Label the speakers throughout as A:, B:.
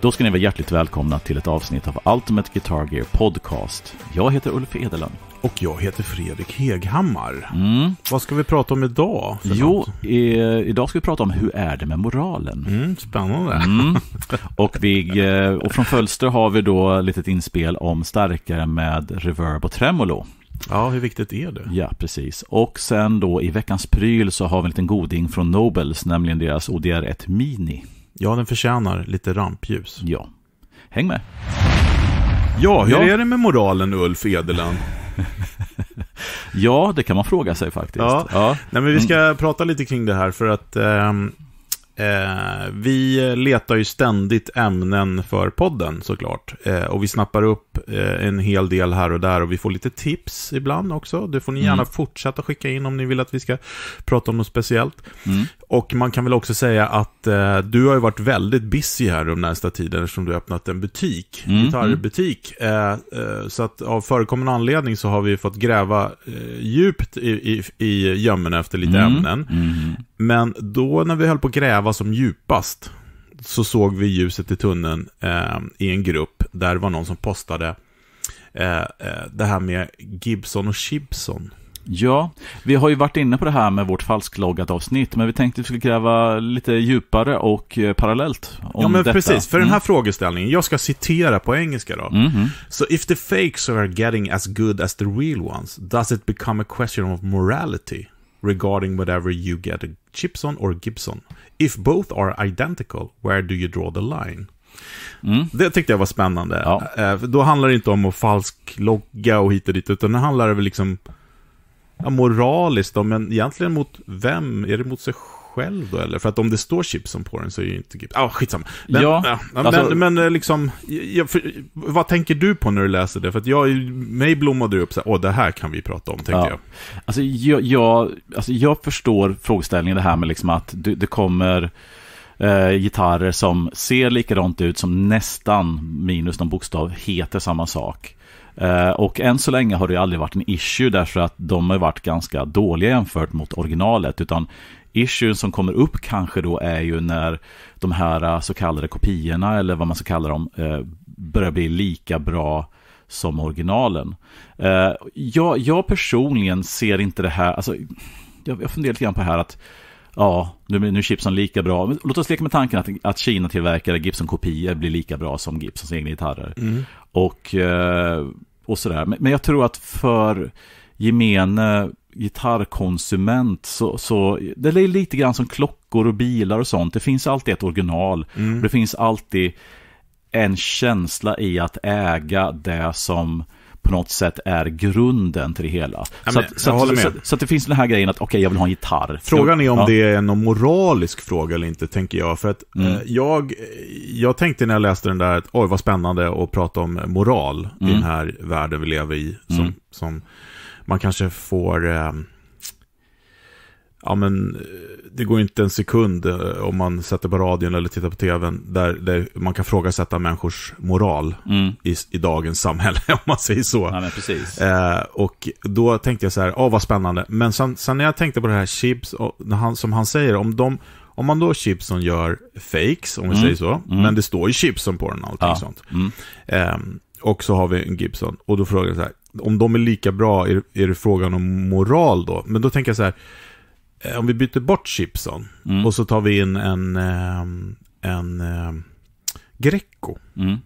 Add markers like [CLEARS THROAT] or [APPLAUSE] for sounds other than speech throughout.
A: Då ska ni vara hjärtligt välkomna till ett avsnitt av Ultimate Guitar Gear Podcast. Jag heter Ulf Edelund. Och jag heter Fredrik Heghammar. Mm. Vad ska vi prata
B: om idag?
A: Jo, i, idag ska vi prata om hur är det med moralen? Mm, spännande. Mm. [LAUGHS] Och, vi, eh, och från Fölster har vi då ett litet inspel om starkare med reverb och tremolo. Ja, hur viktigt är det? Ja, precis. Och sen då i veckans pryl så har vi en liten goding från Nobels, nämligen deras ODR1 Mini. Ja, den förtjänar lite rampljus. Ja. Häng med. Ja, hur ja. är det med moralen Ulf Edeland? [LAUGHS] ja, det kan man fråga sig faktiskt. Ja. ja. Nej,
B: men vi ska mm. prata lite kring det här för att eh, Eh, vi letar ju ständigt ämnen för podden såklart. Eh, och vi snappar upp eh, en hel del här och där och vi får lite tips ibland också. Det får ni gärna mm. fortsätta skicka in om ni vill att vi ska prata om något speciellt. Mm. Och man kan väl också säga att eh, du har ju varit väldigt busy här de närmsta tiden eftersom du har öppnat en butik, mm. mm. gitarrbutik. Eh, eh, så att av förekommen anledning så har vi fått gräva eh, djupt i, i, i gömmorna efter lite mm, ämnen. Mm. Men då när vi höll på att gräva som djupast så såg vi ljuset i tunneln eh, i en grupp där det var någon som postade eh, eh,
A: det här med Gibson och Chibson. Ja, vi har ju varit inne på det här med vårt falskloggat avsnitt, men vi tänkte att vi skulle gräva lite djupare och eh, parallellt om Ja, men detta. precis. För mm. den här mm. frågeställningen, jag ska citera på engelska då. Mm -hmm. So if the fakes
B: are getting as good as the real ones, does it become a question of morality? regarding whatever you get a chips on or Gibson. If both are identical, where do you draw the line? Mm. Det tyckte jag var spännande. Ja. Eh, då handlar det inte om att falsklogga och hit och dit, utan det handlar väl liksom ja, moraliskt om, men egentligen mot vem? Är det mot sig själv? själv då eller? För att om det står Gibson på den så är det ju inte Gibson. Ah, skitsamma. Men, ja, ja. Alltså... men, men eh, liksom, jag, för, vad tänker du på när du läser det? För att jag,
A: mig blommade det upp så här, åh det här kan vi prata om, tänkte ja. jag. Alltså jag, jag, alltså jag förstår frågeställningen det här med liksom att du, det kommer eh, gitarrer som ser likadant ut som nästan minus någon bokstav heter samma sak. Uh, och än så länge har det aldrig varit en issue därför att de har varit ganska dåliga jämfört mot originalet. Utan Issuen som kommer upp kanske då är ju när de här eh, så kallade kopiorna eller vad man ska kalla dem eh, börjar bli lika bra som originalen. Eh, jag, jag personligen ser inte det här, alltså, jag, jag funderar lite grann på det här att Ja, nu, är chipsen lika bra. Låt oss leka med tanken att, att Kina-tillverkade Gibson-kopior blir lika bra som Gibsons egna gitarrer. Mm. Och, och sådär. men jag tror att för gemene gitarrkonsument så, så det är lite grann som klockor och bilar och sånt. Det finns alltid ett original. Mm. Det finns alltid en känsla i att äga det som på något sätt är grunden till det hela. Ja, så, att, så, att, så, så, att, det finns den här grejen att okej, okay, jag vill ha en
B: gitarr. Frågan är om ja. det är någon moralisk fråga eller inte, tänker jag. För att mm. Eh, jag, jag tänkte när jag läste den där, att, oj vad spännande att prata om moral mm. i den här världen vi lever i. Som, mm. som man kanske får... Eh, ja, men eh, det går inte en sekund eh, om man sätter på radion eller tittar på tvn där, där man kan frågasätta människors moral mm. i, i, dagens samhälle, [LAUGHS] om man säger så. Ja, eh, och då tänkte jag så här, åh vad spännande. Men sen, sen, när jag tänkte på det här chips, och, han, som han säger, om de om man då chips gör fakes, om vi mm. säger så, mm. men det står ju Chipson på den och allting ja. sånt. Eh, och så har vi en Gibson, och då frågar jag så här, om de är lika bra, är, är det frågan om moral då? Men då tänker jag så här, eh, om vi byter bort Chipson mm. och så tar vi in en, ehm, en, en, ehm, Greco. Mm.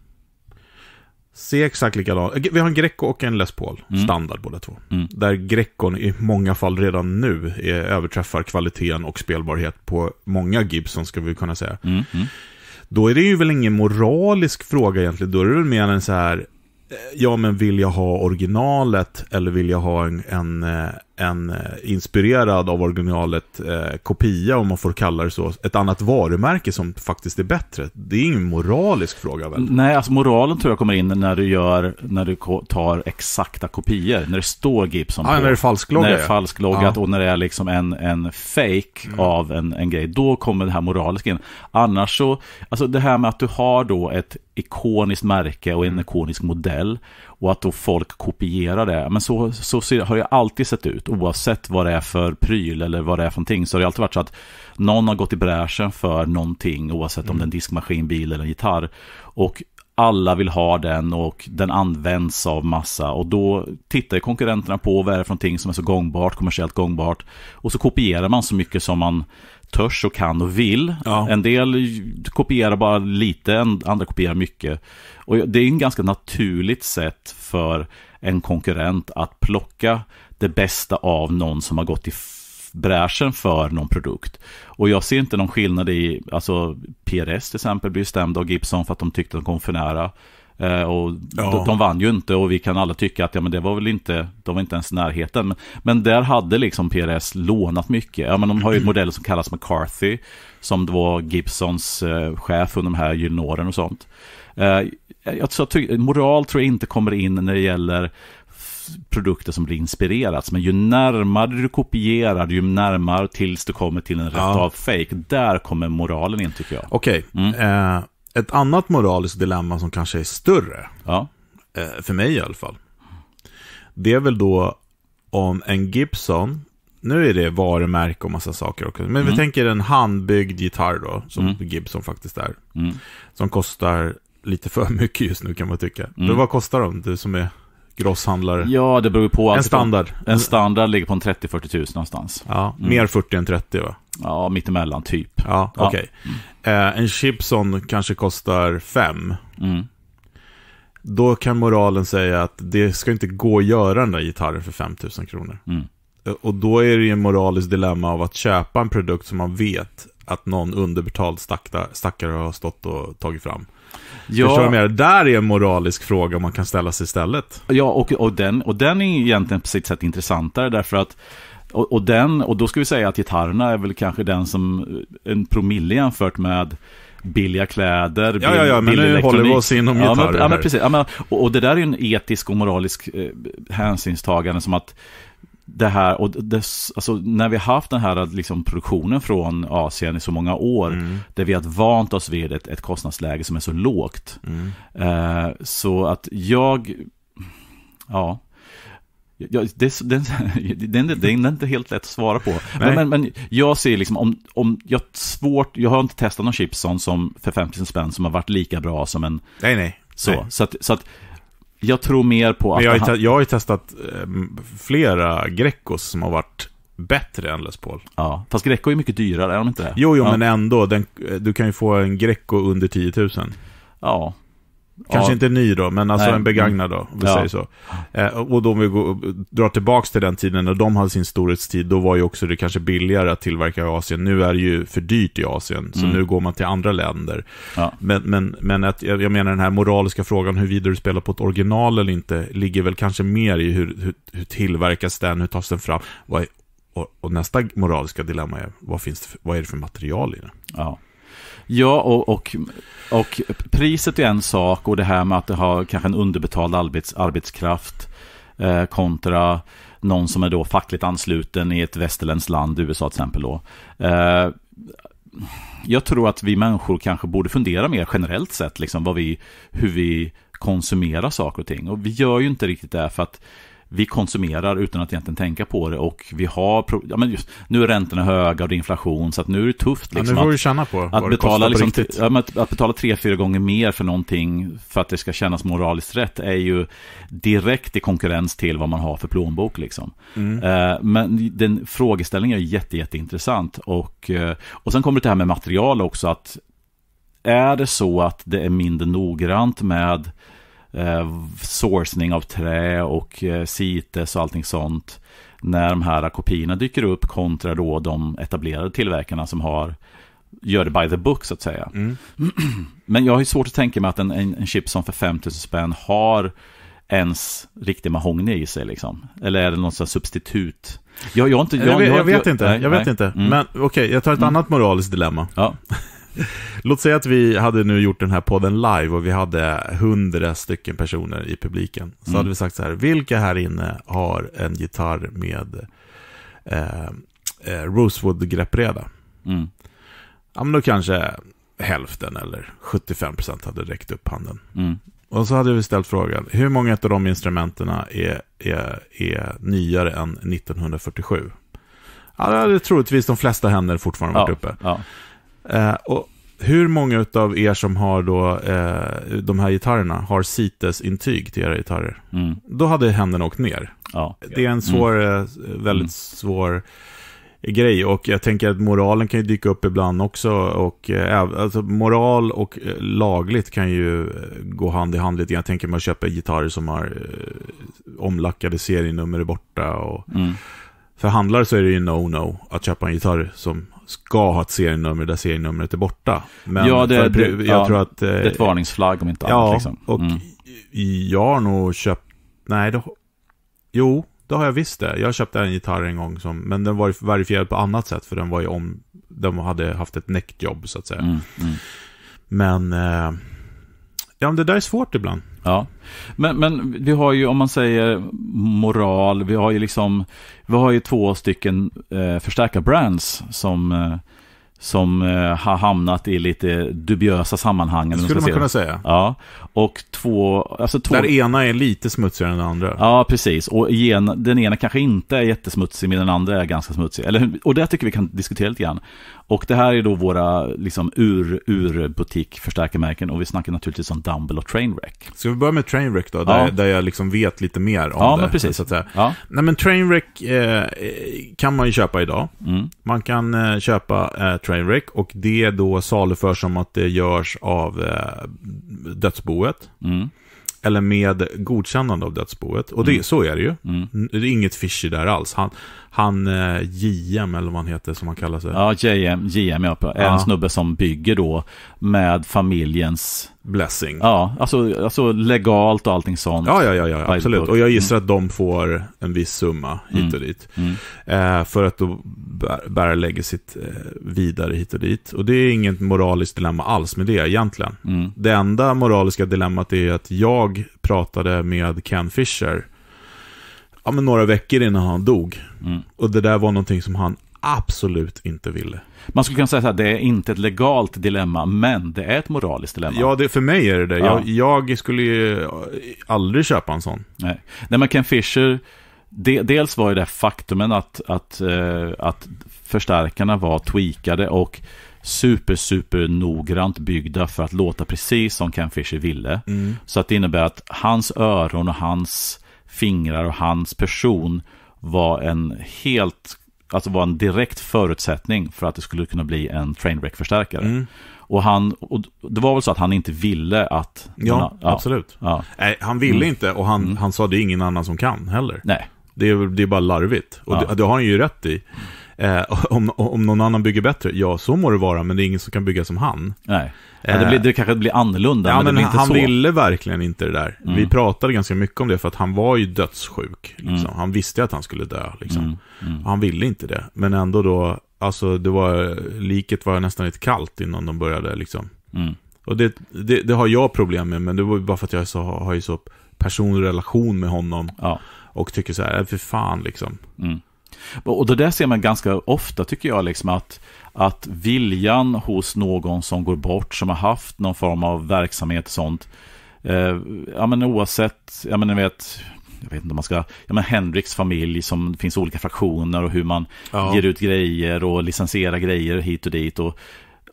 B: Se exakt likadant. Vi har en Greco och en Les Paul, mm. standard båda två. Mm. Där Grecon i många fall redan nu är, överträffar kvaliteten och spelbarhet på många Gibson, ska vi kunna säga. Mm, mm. Då är det ju väl ingen moralisk fråga egentligen, då är det väl mer en så här, Eh, ja men vill jag ha originalet eller vill jag ha en, en, eh, en eh, inspirerad av originalet eh, kopia, om man får kalla det så, ett annat varumärke som faktiskt är bättre? Det
A: är ingen moralisk fråga väl? Nej, alltså moralen tror jag kommer in när du, gör, när du tar exakta kopior, när det står Gibson på. Ah, när det är falskloggat. När det är falskloggat ja. och när det är liksom en, en fake mm. av en, en grej. Då kommer det här moraliska in. Annars så, alltså det här med att du har då ett ikoniskt märke och en mm. ikonisk modell och att då folk kopierar det. Men så, så ser, har det alltid sett ut oavsett vad det är för pryl eller vad det är för någonting. Så har det alltid varit så att någon har gått i bräschen för någonting oavsett om mm. det är en diskmaskin, bil eller en gitarr. Och alla vill ha den och den används av massa och då tittar konkurrenterna på vad är det för någonting som är så gångbart, kommersiellt gångbart och så kopierar man så mycket som man törs och kan och vill. Ja. En del kopierar bara lite, andra kopierar mycket. Och det är en ganska naturligt sätt för en konkurrent att plocka det bästa av någon som har gått i bräschen för någon produkt. Och jag ser inte någon skillnad i, alltså PRS till exempel blir stämda av Gibson för att de tyckte att de kom för nära. Eh, och ja. de, de, vann ju inte och vi kan alla tycka att ja, men det var väl inte, de var inte ens i närheten. Men, men där hade liksom PRS lånat mycket. Ja, men de har ju en mm. modell som kallas McCarthy, som då var Gibsons eh, chef under de här gyllene åren och sånt. Eh, jag, så, moral tror jag inte kommer in när det gäller produkter som blir inspirerats. Men ju närmare du kopierar, ju närmare tills du kommer till en rätt ja. av fake, där kommer moralen in tycker jag. Okej. Okay. Mm. Uh
B: ett annat moraliskt dilemma som kanske är större, ja. Eh, för mig i alla fall, det är väl då om en Gibson, nu är det varumärke och massa saker också, men mm. vi tänker en handbyggd gitarr då, som mm. Gibson faktiskt är, mm.
A: som kostar lite för [LAUGHS] mycket just nu kan man tycka. Mm. Då, vad
B: kostar de, du som är
A: grosshandlare? Ja, det beror på. En standard. en standard ligger på en 30-40 tusen någonstans. Ja, mm. mer 40 än 30 va? Ja, mittemellan typ. Ja, okej. Okay. Ja. Eh, en Chipson kanske
B: kostar fem. Mm. Då kan moralen säga att det ska inte gå att göra den där gitarren för 5000 kronor. Mm. Eh, och då är det ju en moraliskt dilemma av att köpa en produkt som man vet att någon underbetald stackare har stått och
A: tagit fram. Ja. Förstår du mer? Där är en moralisk fråga man kan ställa sig istället. Ja, och, och, den, och den är egentligen på sitt sätt intressantare därför att och, och, den, och då ska vi säga att gitarrerna är väl kanske den som eh, en promille jämfört med billiga kläder, bill, ja, ja, ja, men nu håller vi oss inom ja, gitarrer. ja, men precis. Ja, men, och, och, det där är en etisk och moralisk eh, hänsynstagande som att det här, och det, alltså, när vi haft den här liksom, produktionen från Asien i så många år, mm. där vi har vant oss vid ett, ett kostnadsläge som är så lågt. Mm. Eh, så att jag, ja. Ja, det, [LAUGHS] den, den, den, är inte helt lätt att svara på. Men, men, men, jag ser liksom, om, om jag, svårt, jag har inte testat någon chips som för 50 spänn som har varit lika bra som en... Nej, nej. Så, nej. så, att, så att jag tror mer på att... Jag, han... jag,
B: har ju testat ehm, flera Grecos som har varit bättre än Les Paul. Ja, fast Greco är mycket dyrare, är de inte det? Jo, jo, ja. men ändå. Den, du kan ju få en Greco under 10 000. Ja, Kanske ja. inte ny då, men alltså Nej. en begagnad då, om vi ja. säger så. Eh, och då om vi går, drar tillbaka till den tiden när de hade sin storhetstid, då var ju också det kanske billigare att tillverka i Asien. Nu är det ju för dyrt i Asien, så mm. nu går man till andra länder. Ja. Men, men, men att, jag menar den här moraliska frågan huruvida du spelar på ett original eller inte, ligger väl kanske mer i hur, hur, hur tillverkas den, hur tas den fram? Vad är, och, och, nästa moraliska
A: dilemma är, vad, finns det, vad är det för material i den? Ja. Ja, och, och, och priset är en sak och det här med att ha kanske en underbetald arbets, arbetskraft eh, kontra någon som är då fackligt ansluten i ett västerländskt land, USA till exempel. Då. Eh, jag tror att vi människor kanske borde fundera mer generellt sett, liksom vad vi, hur vi konsumerar saker och ting. Och vi gör ju inte riktigt det för att vi konsumerar utan att egentligen tänka på det och vi har, ja, men just, nu är räntorna höga och det är inflation så att nu är det tufft liksom, ja, nu liksom får känna på att, betala, liksom, på ja, att, att betala tre, fyra gånger mer för någonting för att det ska kännas moraliskt rätt är ju direkt i konkurrens till vad man har för plånbok liksom. Mm. Eh, men den frågeställningen är jätte, jätteintressant och, eh, och sen kommer det här med material också att är det så att det är mindre noggrant med eh, sourcning av trä och eh, CITES och allting sånt. När de här kopiorna dyker upp kontra då de etablerade tillverkarna som har gör det by the book så att säga. Mm. [CLEARS THROAT] Men jag har svårt att tänka mig att en, en, en chip som för 5000 spänn har ens riktig mahogny i sig liksom? Eller är det någon slags substitut? Jag, jag, inte, jag, jag, vet, jag vet inte, jag vet nej. inte. Mm. Men okej, okay, jag tar ett mm. annat moraliskt dilemma. Ja. [LAUGHS] [LAUGHS] Låt säga att vi hade nu
B: gjort den här podden live och vi hade hundra stycken personer i publiken. Så mm. hade vi sagt så här, vilka här inne har en gitarr med eh, eh Rosewood-greppreda? Mm. Ja, men då kanske hälften eller 75% hade räckt upp handen. Mm. Och så hade vi ställt frågan, hur många av de instrumenten är, är, är nyare än 1947? Ja, det hade troligtvis de flesta händer fortfarande varit ja, uppe. Ja. Eh, och hur många av er som har då, eh, de här gitarrerna har CITES-intyg till era gitarrer? Mm. Då hade händerna åkt ner. Ja. Det är en mm. svår, eh, mm. väldigt svår grej och jag tänker att moralen kan ju dyka upp ibland också. Och, eh, alltså, moral och eh, lagligt kan ju eh, gå hand i hand lite Jag tänker mig att köpa gitarrer som har eh, omlackade serienummer borta. Och, mm. För handlare så är det ju no-no att köpa en gitarr som ska ha ett serienummer där serienumret är borta. Men ja, det, för, jag ja, tror att... det är ett eh, varningsflagg om inte ja, annat. Liksom. Mm. och jag har nog köpt... Nej, då, jo, det har jag visst det. Jag köpte en gitarr en gång, som, men den var verifierad på annat sätt, för den var ju om... De hade haft ett näckjobb, så att säga. Mm, mm. Men... Eh, ja, men det där är svårt ibland.
A: Ja, men, men vi har ju om man säger moral, vi har ju liksom, vi har ju två stycken eh, brands som eh, som eh, har hamnat i lite dubiösa sammanhang. Det skulle man kunna säga. Ja, och två, alltså två... Där ena är lite smutsigare än den andra. Ja, precis. Och igen, den ena kanske inte är jättesmutsig, men den andra är ganska smutsig. Eller, och det tycker vi kan diskutera lite grann. Och det här är då våra liksom, ur, ur butik förstärkarmärken och vi snackar naturligtvis om Dumble och Trainwreck. Ska vi börja med Trainwreck då, där, ja. där jag liksom vet lite mer om
B: ja, det? Men precis. Så att säga. Ja. Nej, men Trainwreck eh, kan man ju köpa idag. Mm. Man kan eh, köpa Trainwreck och det då saluförs som att det görs av eh, dödsboet. Mm. Eller med godkännande av dödsboet. Och det, mm. så är det ju. Mm. Det är inget fishy där alls. Han, han eh, JM eller vad han heter
A: som han kallar sig. Ja, JM, JM ja, är en snubbe som bygger då med familjens Blessing. Ja, alltså, alltså legalt och allting sånt. Ja, ja, ja, ja absolut. Och jag mm. gissar
B: att de får en viss summa hit och mm. dit. Mm. Eh, för att då bära sitt eh, vidare hit och dit. Och det är inget moraliskt dilemma alls med det egentligen. Mm. Det enda moraliska dilemmat är att jag pratade med Ken Fisher ja, men några veckor innan han dog. Mm. Och det där var någonting som han absolut
A: inte ville. Man skulle kunna säga att det är inte ett legalt dilemma, men det är ett moraliskt dilemma. Ja, det, för mig är det det. Ja. Jag, jag, skulle ju aldrig köpa en sån. Nej, Nej men Ken Fisher, de, dels var ju det faktumen att, att, eh, att förstärkarna var tweakade och super, super noggrant byggda för att låta precis som Ken Fisher ville. Mm. Så att det innebär att hans öron och hans fingrar och hans person var en helt alltså var en direkt förutsättning för att det skulle kunna bli en trainwreck-förstärkare. Mm. Och, han, och det var väl så att han inte ville att... Ja, ja absolut. Ja. Nej, han ville mm. inte och han, mm. han sa det är ingen annan
B: som kan heller. Nej. Det är, det är bara larvigt. Och ja. det, det har han ju rätt i. Eh, [LAUGHS] om, om någon annan bygger bättre, ja så må det vara, men det är ingen som kan bygga som han. Nej. Ja, det, blir, eh, det kanske blir annorlunda, ja, men, det blir inte han så. ville verkligen inte det där. Mm. Vi pratade ganska mycket om det, för att han var ju dödssjuk. Liksom. Mm. Han visste att han skulle dö, liksom. Mm. mm. han ville inte det. Men ändå då, alltså det var, liket var nästan lite kallt innan de började liksom. Mm. Och det, det, det, har jag problem med, men det var bara för att jag så, har ju så personlig relation med honom. Ja.
A: Och tycker så här, äh, för fan liksom. Mm. Och det där ser man ganska ofta tycker jag, liksom att, att viljan hos någon som går bort, som har haft någon form av verksamhet och sånt, eh, ja men oavsett, ja men ni vet, jag vet inte om man ska, ja men Henriks familj som finns olika fraktioner och hur man ja. ger ut grejer och licensierar grejer hit och dit och,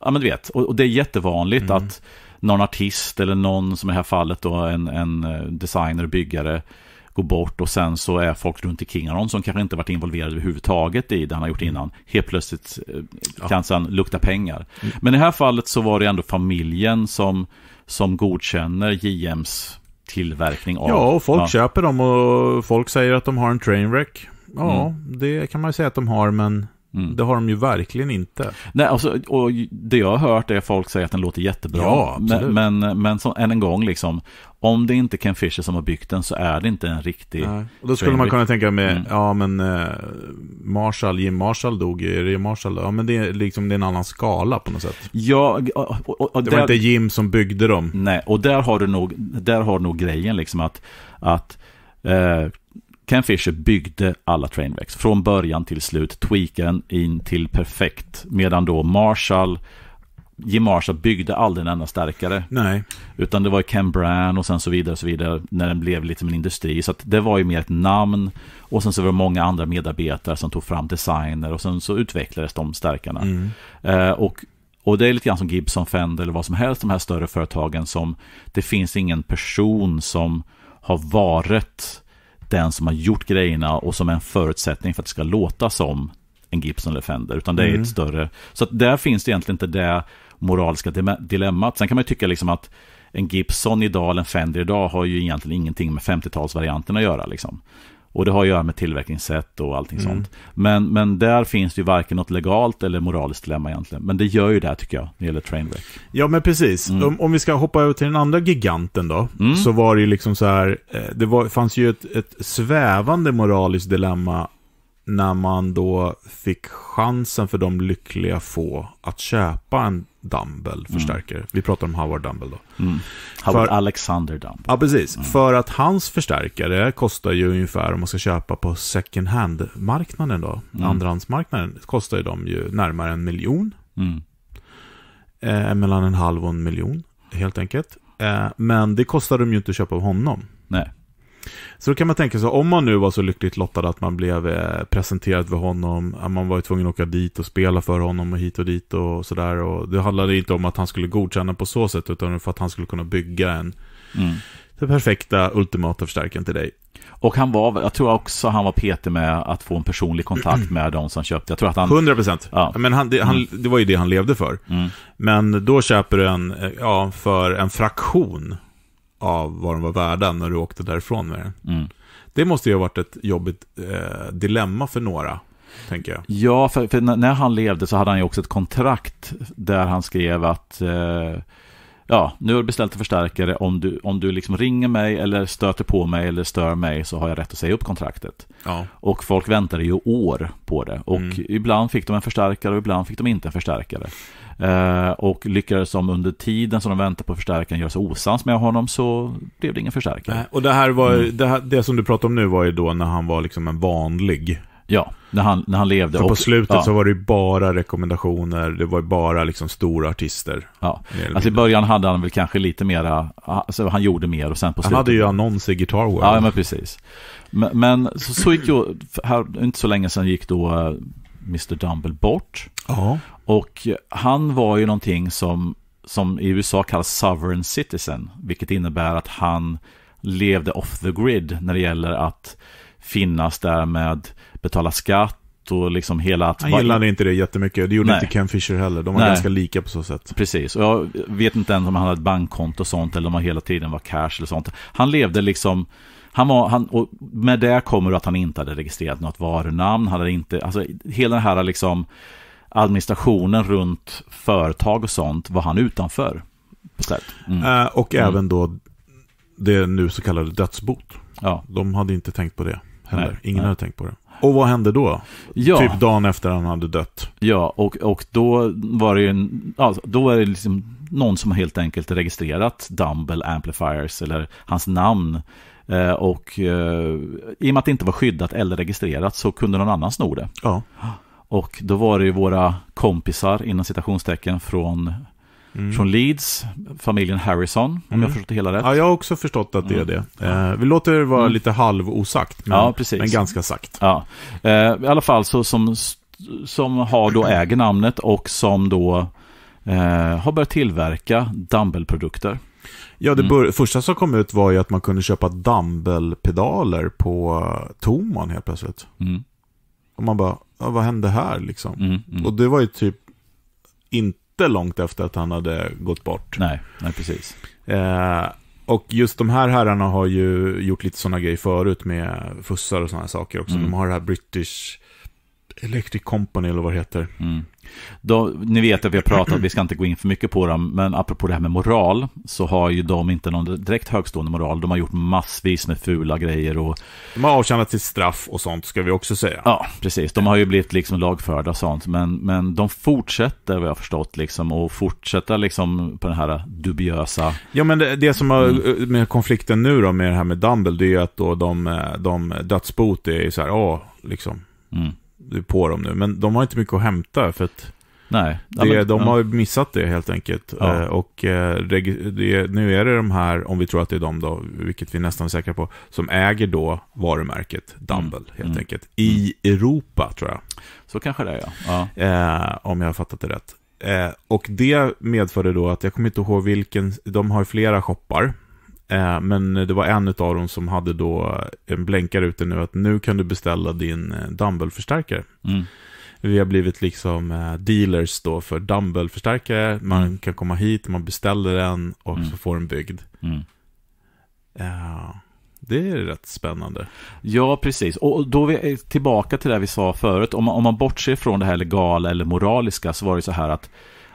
A: ja men du vet, och, och det är jättevanligt mm. att någon artist eller någon som i det här fallet då en, en eh, designer, byggare, går bort och sen så är folk runt omkring honom som kanske inte varit involverade överhuvudtaget i det han har gjort innan. Helt plötsligt eh, ja. kan han lukta pengar. Mm. Men i det här fallet så var det ändå familjen som, som godkänner JMs tillverkning av... Ja, och folk ja.
B: köper dem och
A: folk säger att de har en trainwreck.
B: Ja, mm. det kan man ju säga att de har, men Mm. Det har de ju verkligen inte.
A: Nej, alltså, och det jag har hört är att folk säger att den låter jättebra. Ja, men men, men så, än en gång, liksom, om det inte är Ken Fisher som har byggt den så är det inte en riktig... Och då skulle man kunna
B: tänka med, mm. ja men eh, Marshall, Jim Marshall dog ju, Jim Marshall, ja men det är, liksom, det är en annan skala på något sätt.
A: Ja, och, och, och det var där, inte Jim som byggde dem. Nej, och där har du nog, där har du nog grejen liksom att, att eh, Ken Fisher byggde alla Trainwrecks från början till slut, tweaken in till perfekt. Medan då Marshall, Jim Marshall byggde aldrig en enda stärkare. Nej. Utan det var Ken Brand och sen så vidare och så vidare när den blev lite som en industri. Så det var ju mer ett namn och sen så var det många andra medarbetare som tog fram designer och sen så utvecklades de stärkarna. Mm. Eh, och och det är lite grann som Gibson, Fender eller vad som helst, de här större företagen som det finns ingen person som har varit den som har gjort grejerna och som är en förutsättning för att det ska låta som en Gibson eller Fender, utan det är mm. ett större... Så där finns det egentligen inte det moraliska dilemmat. Sen kan man tycka liksom att en Gibson idag eller en Fender idag har ju egentligen ingenting med 50-talsvarianten att göra. Liksom. Och det har att göra med tillverkningssätt och allting mm. sånt. Men, men där finns det ju varken något legalt eller moraliskt dilemma egentligen. Men det gör ju det här tycker jag, när det gäller Trainwreck.
B: Ja, men precis. Mm. Om, om, vi ska hoppa över till den andra giganten då, mm. så var det ju liksom så här, eh, det var, fanns ju ett, ett svävande moraliskt dilemma när man då fick chansen för de lyckliga få att köpa en Dumble mm. förstärker. Mm. Vi pratar om Howard Dumble
C: då. Mm. Howard för, Alexander Dumble.
B: Ja, precis. Mm. För att hans förstärkare kostar ju ungefär, om man ska köpa på second hand-marknaden då, mm. andrahandsmarknaden, kostar ju de ju närmare en miljon. Mm. Eh, mellan en halv och en miljon, helt enkelt. Eh, men det kostar de ju inte att köpa av honom. Nej. Så då kan man tänka sig, om man nu var så lyckligt lottad att man blev eh, presenterad för honom, att man var tvungen att åka dit och spela för honom och hit och dit och sådär. Och det handlade inte om att han skulle godkänna på så sätt, utan för att
A: han skulle kunna bygga en mm. den perfekta ultimata förstärkaren till dig. Och han var, jag tror också han var petig med att få en personlig kontakt [CLEARS THROAT] med de som köpte. Jag tror att han... 100
B: Ja. Men han, det, han, mm. det var ju det han levde för. Mm. Men då köper du en, eh, ja, för en fraktion av vad de var värda när du åkte därifrån med den. Mm. Det måste
A: ju ha varit ett jobbigt eh, dilemma för några. Tänker jag. Ja, för, för, när han levde så hade han ju också ett kontrakt där han skrev att eh, ja, nu har du beställt en förstärkare. Om du, om du liksom ringer mig eller stöter på mig eller stör mig så har jag rätt att säga upp kontraktet. Ja. Och folk väntade ju år på det. Och mm. ibland fick de en förstärkare och ibland fick de inte en förstärkare. Eh, och lyckades som under tiden som de väntade på förstärkaren göra sig osams med honom så blev det ingen förstärkare. och det här var, mm.
B: det, här, det som du pratar om nu var ju då när han var liksom en vanlig.
A: Ja, när han, när han levde. För och, på slutet ja. så
B: var det ju bara
A: rekommendationer, det var ju bara liksom stora artister. Ja. Alltså i början hade han väl kanske lite mera, alltså han gjorde mer och sen på slutet. Han hade ju annons i Guitar World. Ja, men precis. Men, men så, så gick ju, här, inte så länge sedan gick då eh, Mr Dumble bort. Ja. Och han var ju någonting som, som i USA kallas sovereign citizen, vilket innebär att han levde off the grid när det gäller att finnas där med betala skatt och liksom hela att... Han gillade inte det jättemycket. Det gjorde Nej. inte Ken
B: Fisher heller. De var Nej. ganska
A: lika på så sätt. Precis, och jag vet inte ens om han hade ett bankkonto och sånt eller om han hela tiden var cash eller sånt. Han levde liksom... Han var, han, och med det kommer att han inte hade registrerat något varunamn. Han hade inte, alltså hela den här liksom administrationen runt företag och sånt var han utanför. Mm. Eh, och mm. även då det nu så kallade dödsbot. Ja. De hade inte tänkt på det heller. Nej, Ingen nej. hade tänkt på det.
B: Och vad hände då? Ja. Typ
A: dagen efter han hade dött. Ja, och, och då var det ju alltså, då är det liksom någon som helt enkelt registrerat Dumble Amplifiers eller hans namn. Eh, och eh, i och med att det inte var skyddat eller registrerat så kunde någon annan sno det. Ja. Ah. Och då var det ju våra kompisar inom citationstecken från, mm. från Leeds, familjen Harrison, om mm. jag förstått det hela rätt. Ja, jag har också förstått att det är mm. det. Eh, vi låter det vara mm. lite halvosagt, men, ja, men ganska sagt. Ja. Eh, I alla fall så som, som har då äger namnet och som då eh, har börjat tillverka Dumble-produkter.
B: Ja, det mm. första som kom ut var ju att man kunde köpa Dumble-pedaler på eh, Toman helt plötsligt. Mm. Och man bara, ja, vad hände här liksom? Mm, mm. Och det var ju typ inte långt efter att han hade gått bort. Nej, nej precis. Eh, och just de här herrarna har ju gjort lite sådana grejer förut med
A: fussar och sådana saker också. Mm. De har det här British Electric Company eller vad det heter. Mm. Då, ni vet att vi har pratat, vi ska inte gå in för mycket på dem, men apropå det här med moral så har ju de inte någon direkt högstående moral. De har gjort massvis med fula grejer och... De har avtjänat sitt straff och sånt ska vi också säga. Ja, precis. De har ju blivit liksom lagförda och sånt, men, men de fortsätter vad jag har förstått liksom och fortsätter liksom på den här dubiösa...
B: Ja, men det, det som har mm. med konflikten nu då med det här med Dumble, det är ju att då de, de dödsbot är så här, ja, liksom. Mm på dem nu. Men de har inte mycket att hämta för att Nej. Det, ja, men, de har missat det helt enkelt. Ja. Eh, och eh, det, nu är det de här, om vi tror att det är de då, vilket vi nästan är säkra på, som äger då varumärket Dumble mm. helt mm. enkelt. I mm. Europa tror jag.
A: Så kanske det är ja.
B: Eh, om jag har fattat det rätt. Eh, och det medförde då att, jag kommer inte ihåg vilken, de har flera shoppar. Eh, men det var en av dem som hade då en eh, blänkare ute nu att nu kan du beställa din eh, dumble förstärkare Mm. Vi har blivit liksom dealers då för dumble förstärkare Man mm. kan komma hit, man beställer den och mm. så
A: får den byggd. Ja, mm. det är rätt spännande. Ja, precis. Och då är vi tillbaka till det vi sa förut. Om man, om man bortser från det här legala eller moraliska så var det så här att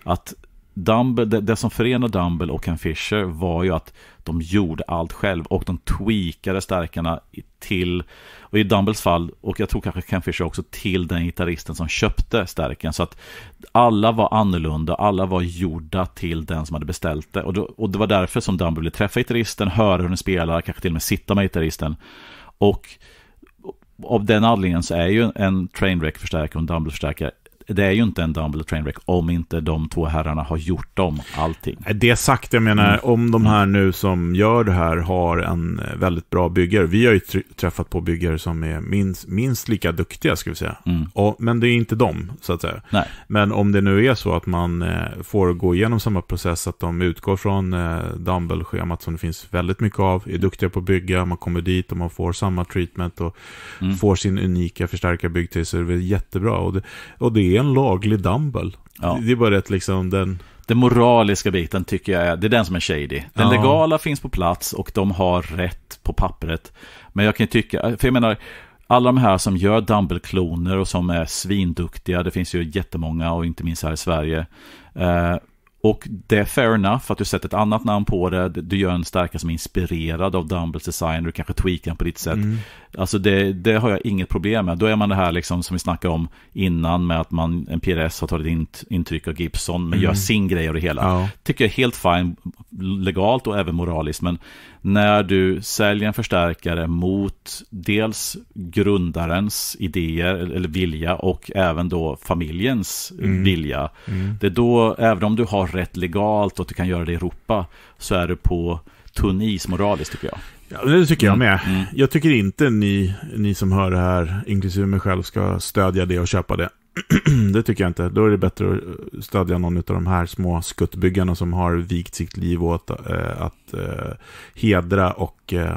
A: att Dumble, det, det, som förenar Dumble och Ken Fisher var ju att de gjorde allt själv och de tweakade stärkarna till, och i Dumbles fall, och jag tror kanske Ken Fisher också, till den gitarristen som köpte stärken. Så att alla var annorlunda, alla var gjorda till den som hade beställt det. Och, då, och det var därför som Dumble ville träffa gitarristen, höra hur den spelar, kanske till och med sitta med gitarristen. Och av den anledningen så är ju en Trainwreck-förstärkare och en Dumble-förstärkare det är ju inte en Dumble Trainwreck om inte de två herrarna har gjort om allting. Eh, det sagt, jag menar, mm. om
B: de här mm. nu som gör det här har en eh, väldigt bra byggare. Vi har ju träffat på byggare som är minst, minst lika duktiga, ska vi säga. Mm. Och, men det är inte de, så att säga. Nej. Men om det nu är så att man eh, får gå igenom samma process, att de utgår från eh, Dumble-schemat som det finns väldigt mycket av, är duktiga på att bygga, man kommer dit och man får samma treatment och mm. får sin unika förstärkarbyggtid, så det är väl jättebra. Och det, och det det är en laglig
A: dumbbell. Ja. Det är bara att liksom den... Den moraliska biten tycker jag är, det är den som är shady. Den ja. legala finns på plats och de har rätt på pappret. Men jag kan tycka, för jag menar, alla de här som gör dumble kloner och som är svinduktiga, det finns ju jättemånga och inte minst här i Sverige. Eh, och det är fair enough att du sätter ett annat namn på det, du gör en stärkare som är inspirerad av Dumbles design, du kanske tweakar den på ditt sätt. Mm. Alltså det, det, har jag inget problem med. Då är man det här liksom som vi snackade om innan med att man, en PRS har tagit in, intryck av Gibson men mm. gör sin grej av det hela. Ja. Tycker jag är helt fine legalt och även moraliskt. Men när du säljer en förstärkare mot dels grundarens idéer eller vilja och även då familjens mm. vilja. Mm. Det är då, även om du har rätt legalt och att du kan göra det i Europa, så är du på tunn is moraliskt tycker jag. Ja, det tycker jag mm.
B: med. Mm. Jag tycker inte ni, ni som hör det här, inklusive mig själv, ska stödja det och köpa det. [CLEARS THROAT] det tycker jag inte. Då är det bättre att stödja någon av de här små skuttbyggarna som har vikt sitt liv åt eh,
A: att eh, hedra och eh,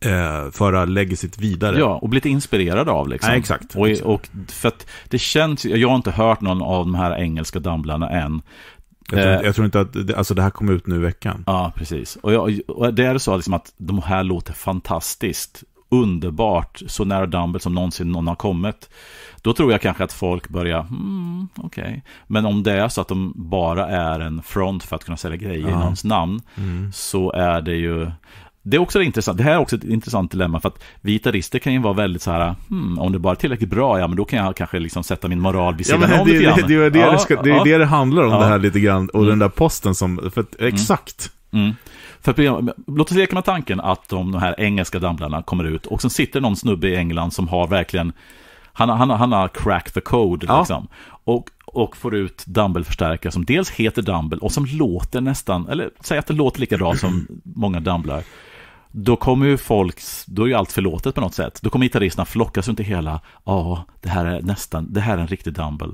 A: eh, föra legacyt vidare. Ja, och blivit inspirerad av. Liksom. Ja, exakt. Och, och, för att det känns, jag har inte hört någon av de här engelska dumblarna än. Jag tror, eh. jag tror, inte att, alltså det här kom ut nu i veckan. Ja, precis. Och, jag, och det är så liksom att de här låter fantastiskt, underbart, så nära Dumble som någonsin någon har kommit. Då tror jag kanske att folk börjar, mm, okej. Okay. Men om det är så att de bara är en front för att kunna sälja grejer ja. i någons namn, mm. så är det ju, det är också intressant. Det här är också ett intressant dilemma för att vi gitarrister kan ju vara väldigt så här, hmm, om det bara är tillräckligt bra, ja men då kan jag kanske liksom sätta min moral vid sidan ja, om det, lite grann. Det, det, det, ja, det, ska, det är ja. det det handlar om ja. det här lite grann och mm. den där posten som, för att, mm. exakt. Mm. Mm. För att, låt oss leka med tanken att de, de här engelska damplarna kommer ut och sen sitter någon snubbe i England som har verkligen, han, han, han har crack the code ja. liksom. Och, och får ut dumbbell-förstärkare som dels heter Dumble och som låter nästan, eller säg att det låter likadant som [CLEARS THROAT] många dumblar då kommer ju folks, då är ju allt förlåtet på något sätt. Då kommer gitarristerna flockas runt det hela. Ja, det här är nästan, det här är en riktig dumble.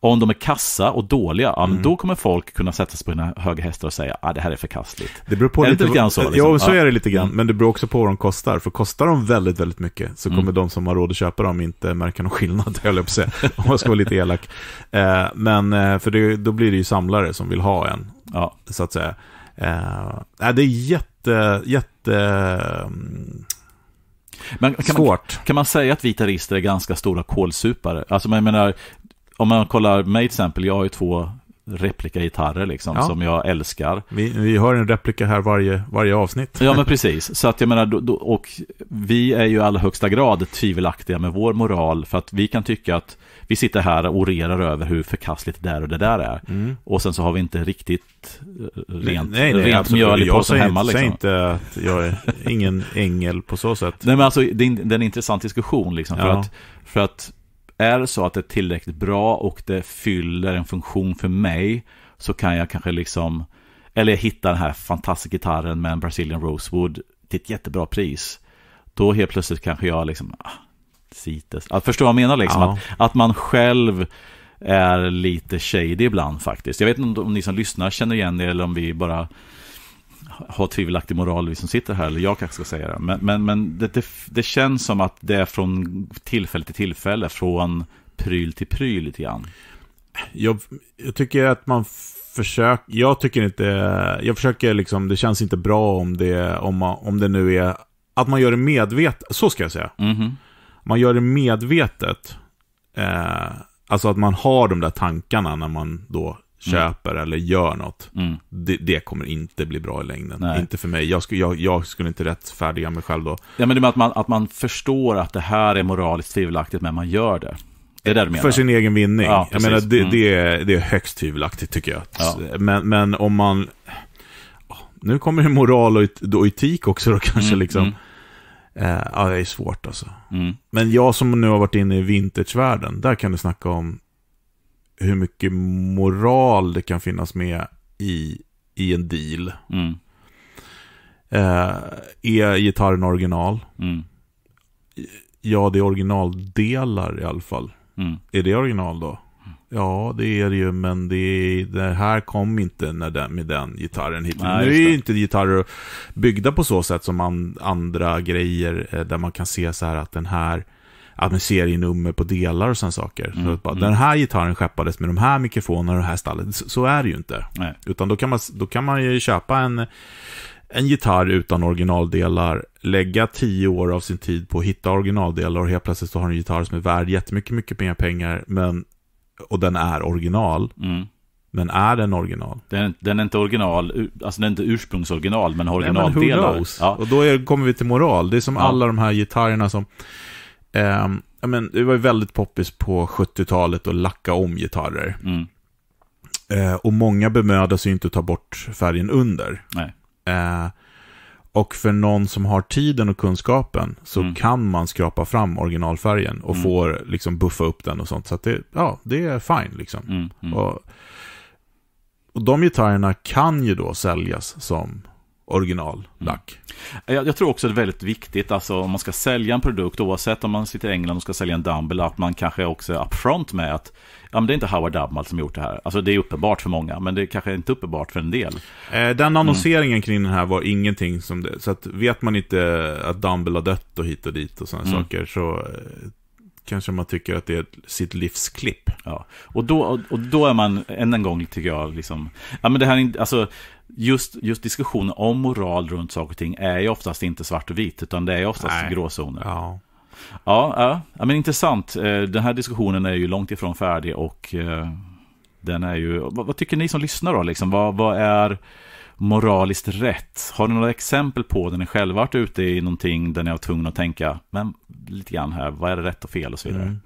A: Och om de är kassa och dåliga, ja, mm. då kommer folk kunna sätta sig på sina höga hästar och säga, ja, ah, det här är förkastligt. Det beror på är lite, lite grann så? Eh, liksom? Ja, så är det
B: lite grann, mm. men det beror också på vad de kostar. För kostar de väldigt, väldigt mycket så kommer mm. de som har råd att köpa dem inte märka någon skillnad, [LAUGHS] höll jag på säga, om jag ska vara lite elak. Eh, men, eh, för det, då blir det ju samlare som vill ha en, ja. så att säga.
A: det är jätte, jätte eh, men kan svårt. Man, kan man säga att vitarister är ganska stora kolsupare? Alltså, jag menar, om man kollar mig till exempel, jag har ju två replikagitarrer liksom, ja. som jag älskar. Vi, vi
B: har en replika här varje,
A: varje avsnitt. Ja, men precis. Så att jag menar, då, då, och vi är ju i allra högsta grad tvivelaktiga med vår moral, för att vi kan tycka att vi sitter här och orerar över hur förkastligt det där och det där är. Mm. Och sen så har vi inte riktigt
C: eh, rent, nej,
A: nej, rent mjöl i påsen hemma. Jag säger liksom. inte att jag är ingen ängel på så sätt. Nej, men alltså det är, det är en intressant diskussion liksom. För, ja. att, för att är det så att det är tillräckligt bra och det fyller en funktion för mig så kan jag kanske liksom, eller jag hittar den här fantastiska gitarren med en Brazilian Rosewood till ett jättebra pris. Då helt plötsligt kanske jag liksom, ah, Cites. Att förstå vad jag menar liksom? Ja. Att, att man själv är lite shady ibland faktiskt. Jag vet inte om ni som lyssnar känner igen det eller om vi bara har tvivelaktig moral, vi som sitter här, eller jag kanske ska säga det. Men, men, men det, det, det, känns som att det är från tillfälle till tillfälle, från pryl till pryl lite grann. Jag, jag tycker att man försöker, jag tycker inte, jag
B: försöker liksom, det känns inte bra om det, om, om det nu är, att man gör det medvetet, så ska jag säga. Mm -hmm man gör det medvetet, eh, alltså att man har de där tankarna när man då mm. köper mm. eller gör något, mm. det, det, kommer inte
A: bli bra i längden. Nej. Inte för mig. Jag, sku, jag, jag, skulle inte rättfärdiga mig själv då. Ja, men det med att man, att man förstår att det här är moraliskt tvivelaktigt, men man gör det. Det är det du menar? För sin egen vinning. Ja, jag menar, det, mm. det, är, det är högst tvivelaktigt tycker jag. Ja.
B: Men, men om man... Nu kommer det moral och, och etik också då kanske. Mm, liksom mm. Eh, ja, det är svårt alltså. Mm. Men jag som nu har varit inne i vintagevärlden, där kan du snacka om hur mycket moral det kan finnas med i, i en deal. Mm. Eh, är gitarren original? Mm. Ja, det är originaldelar i alla fall. Mm. Är det original då? Ja, det är det ju, men det, det här kom inte när den, med den gitarren hit. Nej, nu är ju inte gitarrer byggda på så sätt som an, andra grejer, eh, där man kan se så här att den här att man ser på delar och sådana saker. Mm, så bara, mm. Den här gitarren skeppades med de här mikrofonerna och det här stallet. Så, så är det ju inte. Nej. Utan då kan, man, då kan man ju köpa en, en gitarr utan originaldelar, lägga tio år av sin tid på att hitta originaldelar och helt plötsligt så har en gitarr som är värd jättemycket mycket mer pengar, men och den är original. Mm. Men är den original?
A: Den, den, är inte original, alltså den är inte ursprungsoriginal, men originaldelar. Nej, men ja. Och
B: då är, kommer vi till moral. Det är som ja. alla de här gitarrerna som... Eh, men, det var ju väldigt poppis på 70-talet att lacka om gitarrer. Mm. Eh, och många bemödar sig inte att ta bort färgen under. Eh, och för någon som har tiden och kunskapen så mm. kan man skrapa fram originalfärgen och mm. får liksom buffa upp den och sånt. Så att det, ja, det är fine liksom. Mm. mm. Och, och de gitarrerna kan ju då säljas som
A: originallack. Mm. Jag, jag, tror också det är väldigt viktigt, alltså om man ska sälja en produkt, oavsett om man sitter i England och ska sälja en Dumble, att man kanske också är upfront med att ja, men det är inte Howard Dubmal som gjort det här. Alltså det är uppenbart för många, men det är kanske inte uppenbart för en del. Eh, den mm.
B: annonseringen mm. kring den här var ingenting som det, så att vet man inte att Dumble har dött och hit och dit
A: och sådana mm. saker, så eh, kanske man tycker att det är sitt livsklipp. Ja, och då, och då är man än en gång, tycker jag, liksom, ja men det här, alltså, just, just diskussionen om moral runt saker och ting är ju oftast inte svart och vitt, utan det är oftast Nej. gråzoner. Ja. Ja, ja, men intressant. Eh, den här diskussionen är ju långt ifrån färdig och eh, den är ju... Vad, vad tycker ni som lyssnar då? Liksom? Vad, vad är moraliskt rätt? Har ni några exempel på när ni själva varit ute i någonting där ni var tvungna att tänka, men lite grann här, vad är det rätt och fel och så vidare? Mm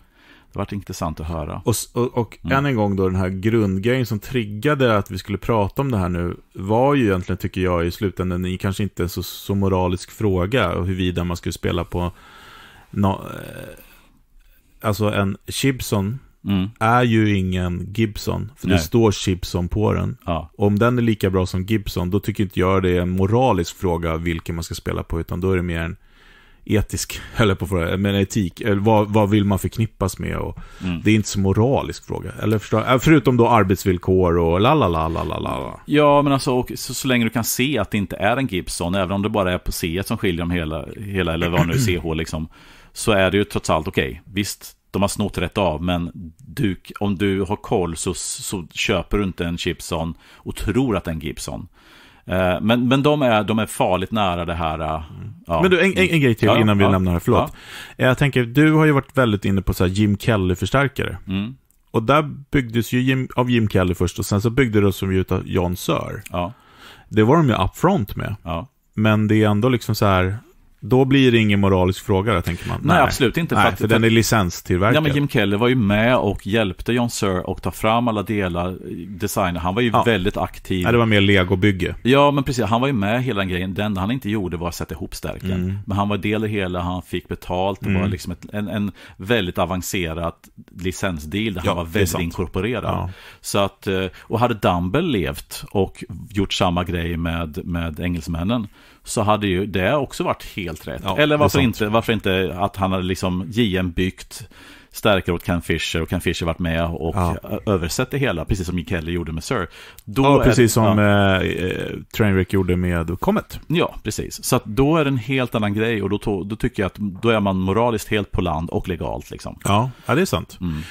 A: det varit intressant att höra. Och, och, och
B: mm. än en gång då, den här grundgrejen som triggade att vi skulle prata om det här nu var ju egentligen, tycker jag, i slutändan kanske inte en så, så moralisk fråga huruvida man skulle spela på no, eh, alltså en Gibson mm. är ju ingen Gibson, för Nej. det står Gibson på den. Ja. Om den är lika bra som Gibson, då tycker inte jag det är en moralisk fråga vilken man ska spela på, utan då är det mer en etisk, eller [LAUGHS] på fråga, men etik, eh, vad, vad vill man förknippas med? Och, mm. Det är inte så moralisk fråga, eller förstår, eh, förutom då arbetsvillkor och la la la la la la.
A: Ja, men alltså och, så, så, länge du kan se att det inte är en Gibson, även om det bara är på C som skiljer dem hela, hela eller vad nu CH [CLEARS THROAT] liksom, så är det ju trots allt okej. Okay, visst, de har snott rätt av, men du, om du har koll så, så köper du inte en Gibson och tror att det är en Gibson. Eh, men, men de, är, de är farligt nära det här. Eh, ja. Men du, en, en, en grej till ja, innan vi ja, lämnar det, förlåt.
B: Eh, jag tänker, du har ju varit väldigt inne på så Jim Kelly-förstärkare. Mm. Och där byggdes ju Jim, av Jim Kelly först och sen så byggde det som ju av John Sir. Det var de ju upfront med. Men det är ändå liksom så här, då blir det ingen moralisk fråga, där, tänker man. Nej, Nej absolut inte. Nej, för, att, för den är licenstillverkad. Ja, men Jim
A: Keller var ju med och hjälpte John Sir att ta fram alla delar, eh, designer. Han var ju ja. väldigt aktiv. Ja, det var
B: mer legobygge.
A: Ja, men precis. Han var ju med hela den grejen. enda han inte gjorde var att sätta ihop stärken. Mm. Men han var del i hela, han fick betalt. Det mm. var liksom ett, en, en väldigt avancerad licensdeal där ja, han var väldigt inkorporerad. Ja. Så att, eh, och hade Dumble levt och gjort samma grej med, med engelsmännen så hade ju det också varit helt rätt. Ja, Eller varför inte, varför inte att han hade liksom JM byggt stärkare åt Ken Fisher och Ken Fisher varit med och ja. översatt det hela, precis som Mick Kelly gjorde med Sir. Då ja, precis det, som ja. Eh, eh, Trainwreck gjorde med Comet. Ja, precis. Så att då är det en helt annan grej och då, to, då tycker jag att då är man moraliskt helt på land och legalt. Liksom.
B: Ja, ja, det är sant.
A: Mm.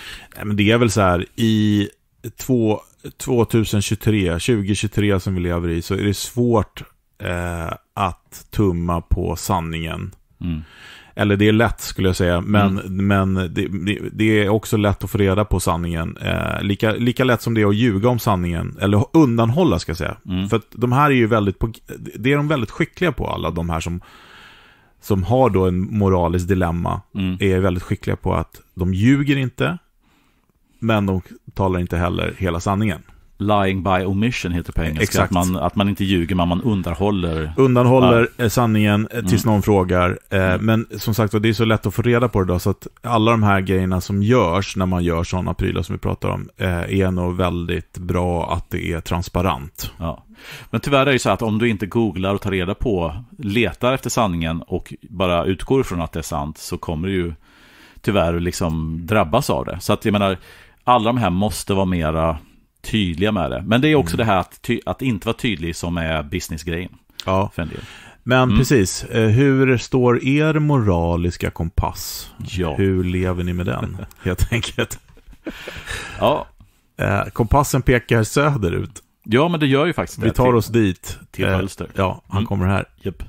A: Men det är väl så här,
B: i två, 2023, 2023 som vi lever i, så är det svårt eh, att tumma på sanningen. Mm. Eller det är lätt skulle jag säga, men, mm. men det, det, det, är också lätt att få reda på sanningen. Eh, lika, lika lätt som det är att ljuga om sanningen, eller undanhålla ska jag säga. Mm. För de här är ju väldigt, på, det är de väldigt skickliga på, alla de här som, som har då en moralisk dilemma, mm. är väldigt skickliga på att de ljuger inte, men de
A: talar inte heller hela sanningen. Lying by omission heter på engelska. Exakt. Att man, att man inte ljuger, men man undanhåller. Undanhåller
B: ja. sanningen eh, tills mm. någon frågar. Eh, mm. Men som sagt det är så lätt att få reda på det då, så att alla de här grejerna som görs när man gör sådana prylar som vi pratar om,
A: eh, är nog väldigt bra att det är transparent. Ja. Men tyvärr är det så att om du inte googlar och tar reda på, letar efter sanningen och bara utgår från att det är sant, så kommer du ju tyvärr liksom drabbas av det. Så att jag menar, alla de här måste vara mera tydliga med det. Men det är också mm. det här att, att inte vara tydlig som är businessgrejen. Ja. För en del.
B: Men mm. precis, eh, hur står er moraliska kompass? Ja. Hur lever ni med den,
A: [LAUGHS] helt enkelt? ja.
B: Eh, kompassen pekar söderut. Ja, men det gör ju faktiskt Vi det. Vi tar oss dit. Till
D: vänster. Eh, ja, han mm. kommer här. Yep.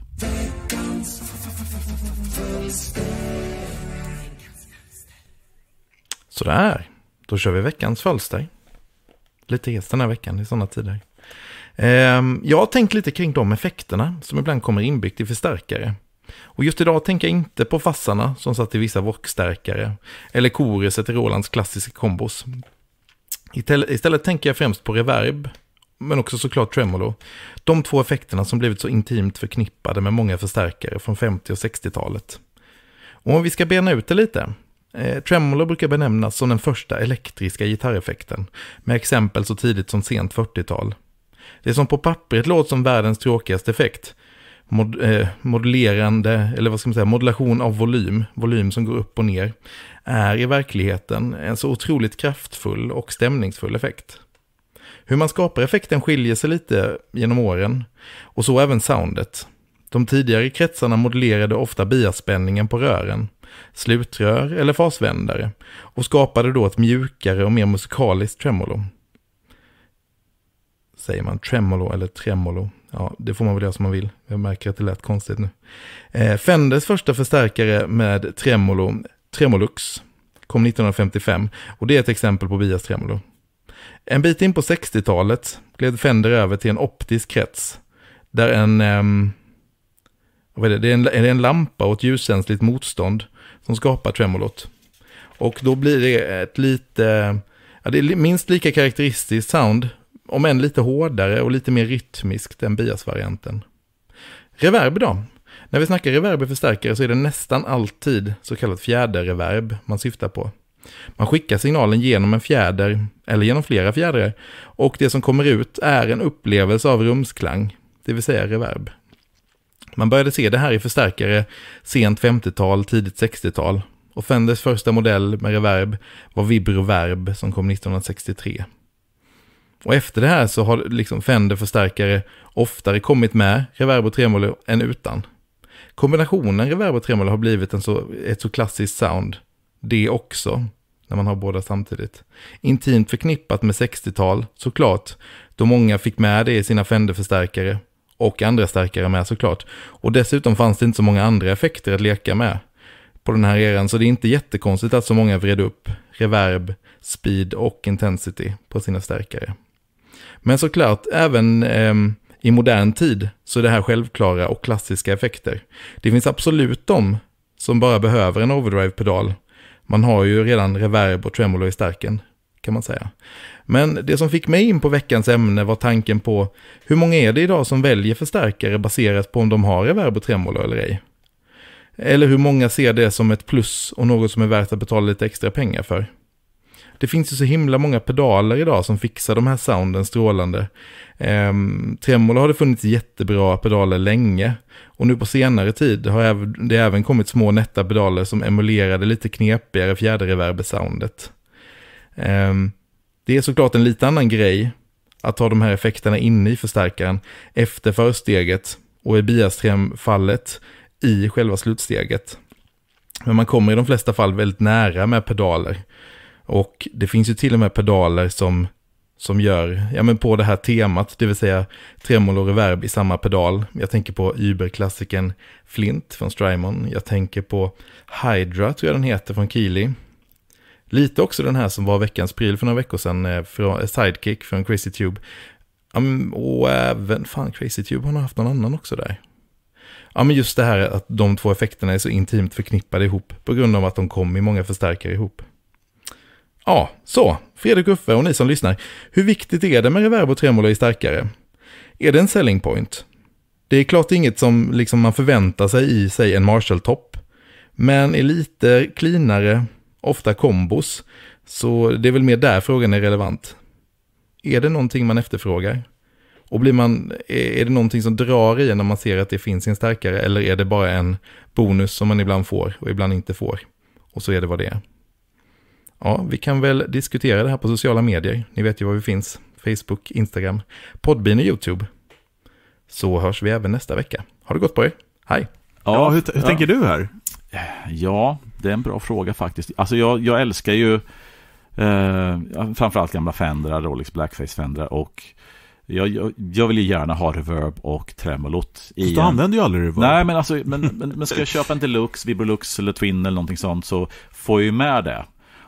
D: Sådär, då kör vi veckans fölster lite hes den här veckan i sådana tider. Ehm, jag har tänkt lite kring de effekterna som ibland kommer inbyggt i förstärkare. Och just idag tänker jag inte på fassarna som satt i vissa rockstärkare eller koruset i Rolands klassiska kombos. Istället tänker jag främst på reverb, men också såklart tremolo. De två effekterna som blivit så intimt förknippade med många förstärkare från 50 och 60-talet. Och om vi ska bena ut det lite Eh, tremolo brukar benämnas som den första elektriska gitarreffekten, med exempel så tidigt som sent 40-tal. Det som på pappret låter som världens tråkigaste effekt, mod, eh, modulerande, eller vad ska man säga, modulation av volym, volym som går upp och ner, är i verkligheten en så otroligt kraftfull och stämningsfull effekt. Hur man skapar effekten skiljer sig lite genom åren, och så även soundet. De tidigare kretsarna modellerade ofta biaspänningen på rören, slutrör eller fasvändare och skapade då ett mjukare och mer musikaliskt tremolo. Säger man tremolo eller tremolo? Ja, det får man väl göra som man vill. Jag märker att det lät konstigt nu. Eh, Fenders första förstärkare med tremolo, Tremolux, kom 1955 och det är ett exempel på Bias tremolo. En bit in på 60-talet gled Fender över till en optisk krets där en, ehm, vad är det, det är en, är en lampa och ett ljuskänsligt motstånd som skapar tremolot. Och då blir det ett lite, ja, det är minst lika karaktäristiskt sound, om än lite hårdare och lite mer rytmiskt än biasvarianten. Reverb då? När vi snackar reverb förstärkare så är det nästan alltid så kallat fjäderreverb man syftar på. Man skickar signalen genom en fjäder, eller genom flera fjädrar, och det som kommer ut är en upplevelse av rumsklang, det vill säga reverb. Man började se det här i förstärkare sent 50-tal, tidigt 60-tal. Och Fenders första modell med reverb var Vibro Verb som kom 1963. Och efter det här så har liksom Fender förstärkare oftare kommit med reverb och tremolo än utan. Kombinationen reverb och tremolo har blivit en så, ett så klassiskt sound, det också, när man har båda samtidigt. Intimt förknippat med 60-tal, såklart, då många fick med det i sina Fender-förstärkare och andra stärkare med såklart. Och dessutom fanns det inte så många andra effekter att leka med på den här eran, så det är inte jättekonstigt att så många vred upp reverb, speed och intensity på sina stärkare. Men såklart, även eh, i modern tid så är det här självklara och klassiska effekter. Det finns absolut de som bara behöver en overdrive-pedal. Man har ju redan reverb och tremolo i stärken, kan man säga. Men det som fick mig in på veckans ämne var tanken på hur många är det idag som väljer förstärkare baserat på om de har reverb och tremolo eller ej? Eller hur många ser det som ett plus och något som är värt att betala lite extra pengar för? Det finns ju så himla många pedaler idag som fixar de här sounden strålande. Ehm, tremolo har det funnits jättebra pedaler länge. Och nu på senare tid har det även kommit små nätta pedaler som emulerade lite knepigare fjäderreverber-soundet. Ehm, det är såklart en lite annan grej att ha de här effekterna inne i förstärkaren efter försteget och i biastremfallet i själva slutsteget. Men man kommer i de flesta fall väldigt nära med pedaler. Och det finns ju till och med pedaler som, som gör, ja men på det här temat, det vill säga tremolo och reverb i samma pedal. Jag tänker på Uber-klassikern Flint från Strymon. Jag tänker på Hydra, tror jag den heter, från Keeley. Lite också den här som var veckans pryl för några veckor sedan, eh, från, eh, Sidekick från Crazy Tube. Um, och även, fan Crazy Tube har haft någon annan också där. Ja men just det här att de två effekterna är så intimt förknippade ihop på grund av att de kom i många förstärkare ihop. Ja, så, Fredrik Uffe och ni som lyssnar, hur viktigt är det med reverb och tremolo i starkare? Är det en selling point? Det är klart inget som liksom man förväntar sig i, sig en Marshall-topp, men är lite cleanare ofta kombos. Så det är väl mer där frågan är relevant. Är det någonting man efterfrågar? Och blir man, är det någonting som drar i när man ser att det finns en starkare eller är det bara en bonus som man ibland får och ibland inte får? Och så är det vad det är. Ja, vi kan väl diskutera det här på sociala medier. Ni vet ju var vi finns. Facebook, Instagram, Podbean och YouTube. Så hörs vi även nästa vecka. Har det gått på er. Hej! Ja, hur, hur ja. tänker du här? Ja,
A: det är en bra fråga faktiskt. Alltså jag, jag älskar ju eh, framförallt gamla Fendrar, Rolex Blackface-Fendrar och jag, jag, jag, vill ju gärna ha reverb och tremolot i Du en... använder ju aldrig reverb. Nej, men, alltså, men, men, men ska jag köpa en deluxe, Vibrolux eller Twin eller någonting sånt så får jag ju med det.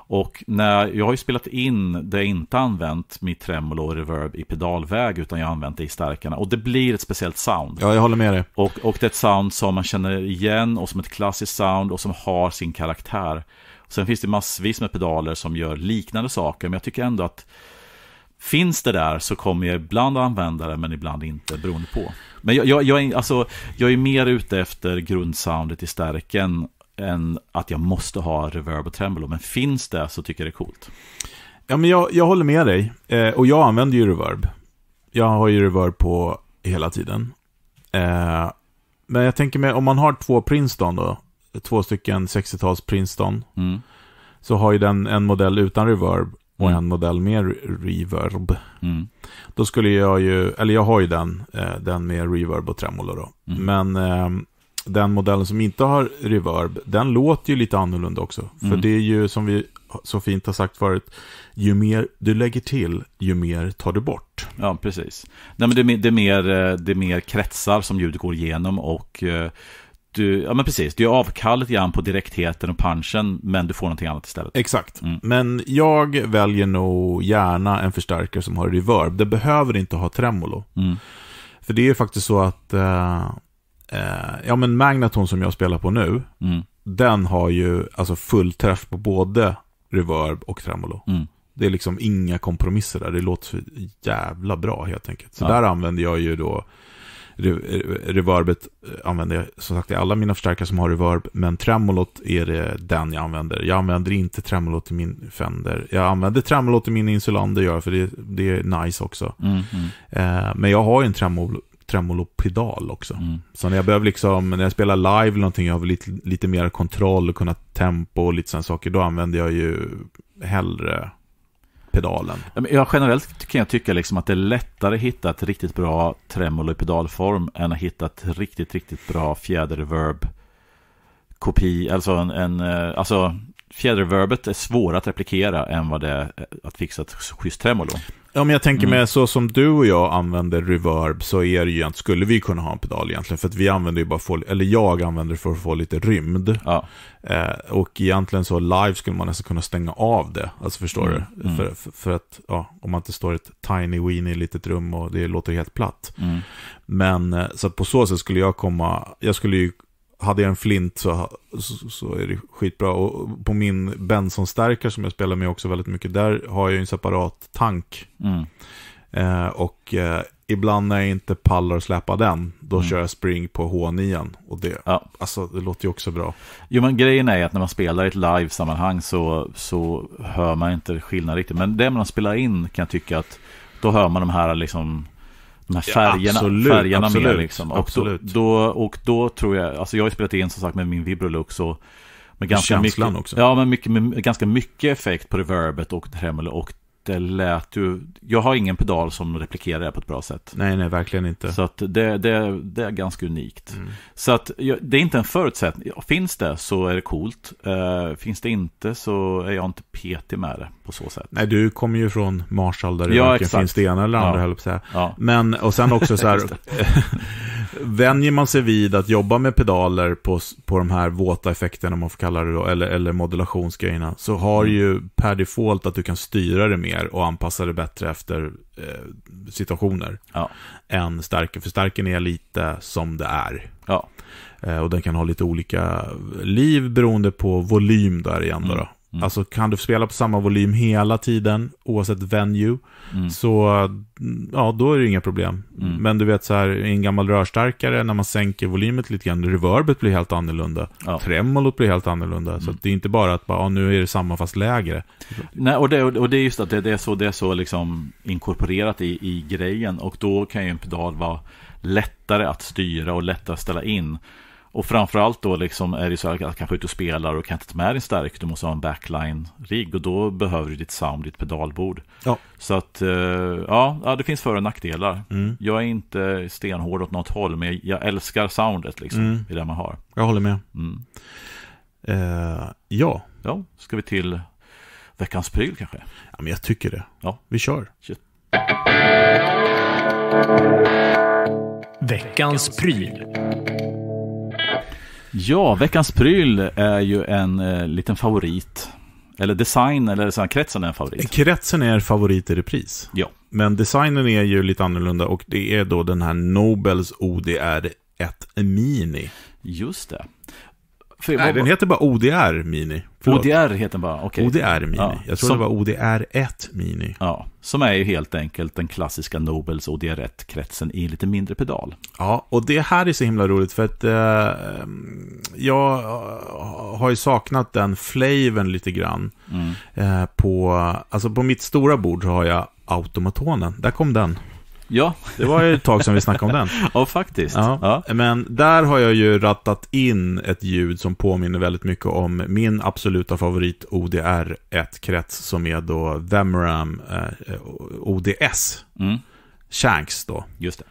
A: Och när, jag har ju spelat in det inte använt mitt tremolo och reverb i pedalväg utan jag har använt det i stärkarna. Och det blir ett speciellt sound. Ja, jag håller med dig. Och, och det är ett sound som man känner igen och som ett klassiskt sound och som har sin karaktär. Sen finns det massvis med pedaler som gör liknande saker men jag tycker ändå att Finns det där så kommer jag ibland använda det men ibland inte beroende på. Men jag, jag, jag, är, alltså, jag är mer ute efter grundsoundet i stärken än att jag måste ha reverb och tremolo. Men finns det så tycker jag det är coolt. Ja, men jag, jag håller med
B: dig. Eh, och jag använder ju reverb. Jag har ju reverb på hela tiden. Eh, men jag tänker mig, om man har två Princeton då, två stycken 60-tals Princeton, mm. så har ju den en modell utan reverb och mm. en modell med reverb. Mm. Då skulle jag ju, eller jag har ju den, eh, den med reverb och tremolo då. Mm. Men ehm, den modellen som inte har reverb, den låter ju lite annorlunda också. För mm. det är ju som vi så fint har sagt förut, ju mer du lägger
A: till, ju mer tar du bort. Ja, precis. Nej, men det, är, det, är mer, eh, det är mer kretsar som ljudet går igenom och eh, du, ja men precis, du är avkall lite grann på direktheten och punchen, men du får någonting annat istället.
B: Exakt, mm. men jag väljer nog gärna en förstärkare som har reverb. Det behöver inte ha tremolo. Mm. För det är faktiskt så att eh, eh, ja men Magnaton som jag spelar på nu, mm. den har ju alltså full träff på både reverb och tremolo. Mm. Det är liksom inga kompromisser där, det låter så jävla bra helt enkelt. Så ja. där använder jag ju då reverbet eh, använder jag som sagt i alla mina förstärkare som har reverb, men tremolot är det den jag använder. Jag använder inte tremolot i min Fender. Jag använder tremolot i min Insulander, gör jag för det, det är nice också. Mm, mm. Eh, men jag har ju en tremolo, tremolopedal också. Mm. Så när jag behöver liksom, när jag spelar live eller någonting, jag har lite, lite mer kontroll och kunna tempo
A: och lite sådana saker, då använder jag ju hellre pedalen. Ja, generellt kan jag tycka liksom att det är lättare att hitta ett riktigt bra tremolo i pedalform än att hitta ett riktigt, riktigt bra fjäderreverb kopi, alltså en, en eh, alltså fjäderverbet är svårare att replikera än vad det är att fixa ett schysst tremolo.
B: Ja, men jag tänker mm. med så som du och jag använder reverb så är det ju egentligen, skulle vi kunna ha en pedal egentligen, för att vi använder ju bara få, eller jag använder för att få lite rymd. Ja. Eh, och egentligen så live skulle man nästan kunna stänga av det, alltså förstår mm. du? Mm. För, för, för, att, ja, om man inte står i ett tiny weenie litet rum och det låter helt platt. Mm. Men eh, så att på så sätt skulle jag komma, jag skulle ju hade jag en flint så, så, så, är det skitbra. Och på min Benson-stärkare som jag spelar med också väldigt mycket, där har jag en separat tank. Mm. Eh, och eh, ibland när jag inte pallar att släpa den,
A: då mm. kör jag spring på H9. Och det, ja. alltså, det låter ju också bra. Jo, men grejen är att när man spelar i ett live-sammanhang så, så hör man inte skillnad riktigt. Men det man spelar in kan jag tycka att då hör man de här liksom de här färgerna, ja, absolut, färgerna absolut, med. Liksom. Och, absolut. Då, då, och då tror jag, alltså jag har spelat in som sagt med min Vibrolux och med ganska mycket, också. Ja, men mycket, med, ganska mycket effekt på reverbet och tremolo och det lät ju... Jag har ingen pedal som replikerar det på ett bra sätt. Nej, nej, verkligen inte. Så att det, det, det är ganska unikt. Mm. Så att det är inte en förutsättning. Finns det så är det coolt. Uh, finns det inte så är jag inte petig med det på så sätt.
B: Nej, du kommer ju från Marshall där det ja, varken finns det ena eller andra, ja. höll på att ja. Men, och sen också så här... [LAUGHS] [LAUGHS] vänjer man sig vid att jobba med pedaler på, på de här våta effekterna, om man får kalla det då, eller, eller modulationsgrejerna, så har mm. ju per default att du kan styra det mer mer och anpassa det bättre efter eh, situationer. Ja. Än stärken, för stärken är lite som det är. Ja. Eh, och den kan ha lite olika liv beroende på volym där igen. Mm. Då, Mm. Alltså kan du spela på samma volym hela tiden, oavsett venue, mm. så ja, då är det inga problem. Mm. Men du vet så här, i en gammal rörstarkare, när man sänker volymet lite grann, reverbet blir helt annorlunda, ja. tremolot blir helt annorlunda. Så
A: mm. det är inte bara att bara, ja, nu är det samma fast lägre. Nej, och det, och det är just att det, det, är så, det är så liksom inkorporerat i, i grejen och då kan ju en pedal vara lättare att styra och lättare att ställa in. Och framförallt då liksom är det så att kanske ute och spelar och kan inte ta med din stärk. Du måste ha en backline-rigg och då behöver du ditt sound, ditt pedalbord. Ja. Så att, eh, ja, det finns för och nackdelar. Mm. Jag är inte stenhård åt något håll, men jag älskar soundet liksom, mm. i det man har. Jag håller med. Mm. Uh, ja. Ja, ska vi till veckans pryl kanske? Ja, men jag tycker det. Ja. Vi kör. Shit.
D: Veckans
A: pryl. Ja, veckans pryl är ju en eh, liten favorit. Eller design, eller så här, kretsen är en favorit. Kretsen är favorit i repris. Ja.
B: Men designen är ju lite annorlunda och det är då den här Nobels ODR 1 Mini. Just det. För Nej, den heter bara ODR
A: Mini. Förlåt. ODR heter den bara, okej. Okay. ODR Mini. Ja, jag tror som... det var ODR 1 Mini. Ja, som är ju helt enkelt den klassiska Nobels ODR 1-kretsen i lite mindre pedal. Ja, och
B: det här är så himla roligt för att eh, jag eh, har ju saknat den flaven lite grann. Mm. Eh, på, alltså på mitt stora bord så har jag automatonen. Där kom den. Ja. Det var ju ett tag sedan vi snackade om den. [LAUGHS] ja, faktiskt. Ja. Ja. Men där har jag ju rattat in ett ljud som påminner väldigt mycket om min absoluta favorit ODR-1-krets som är då Vemram eh, ODS. Mm. Shanks då. Just det.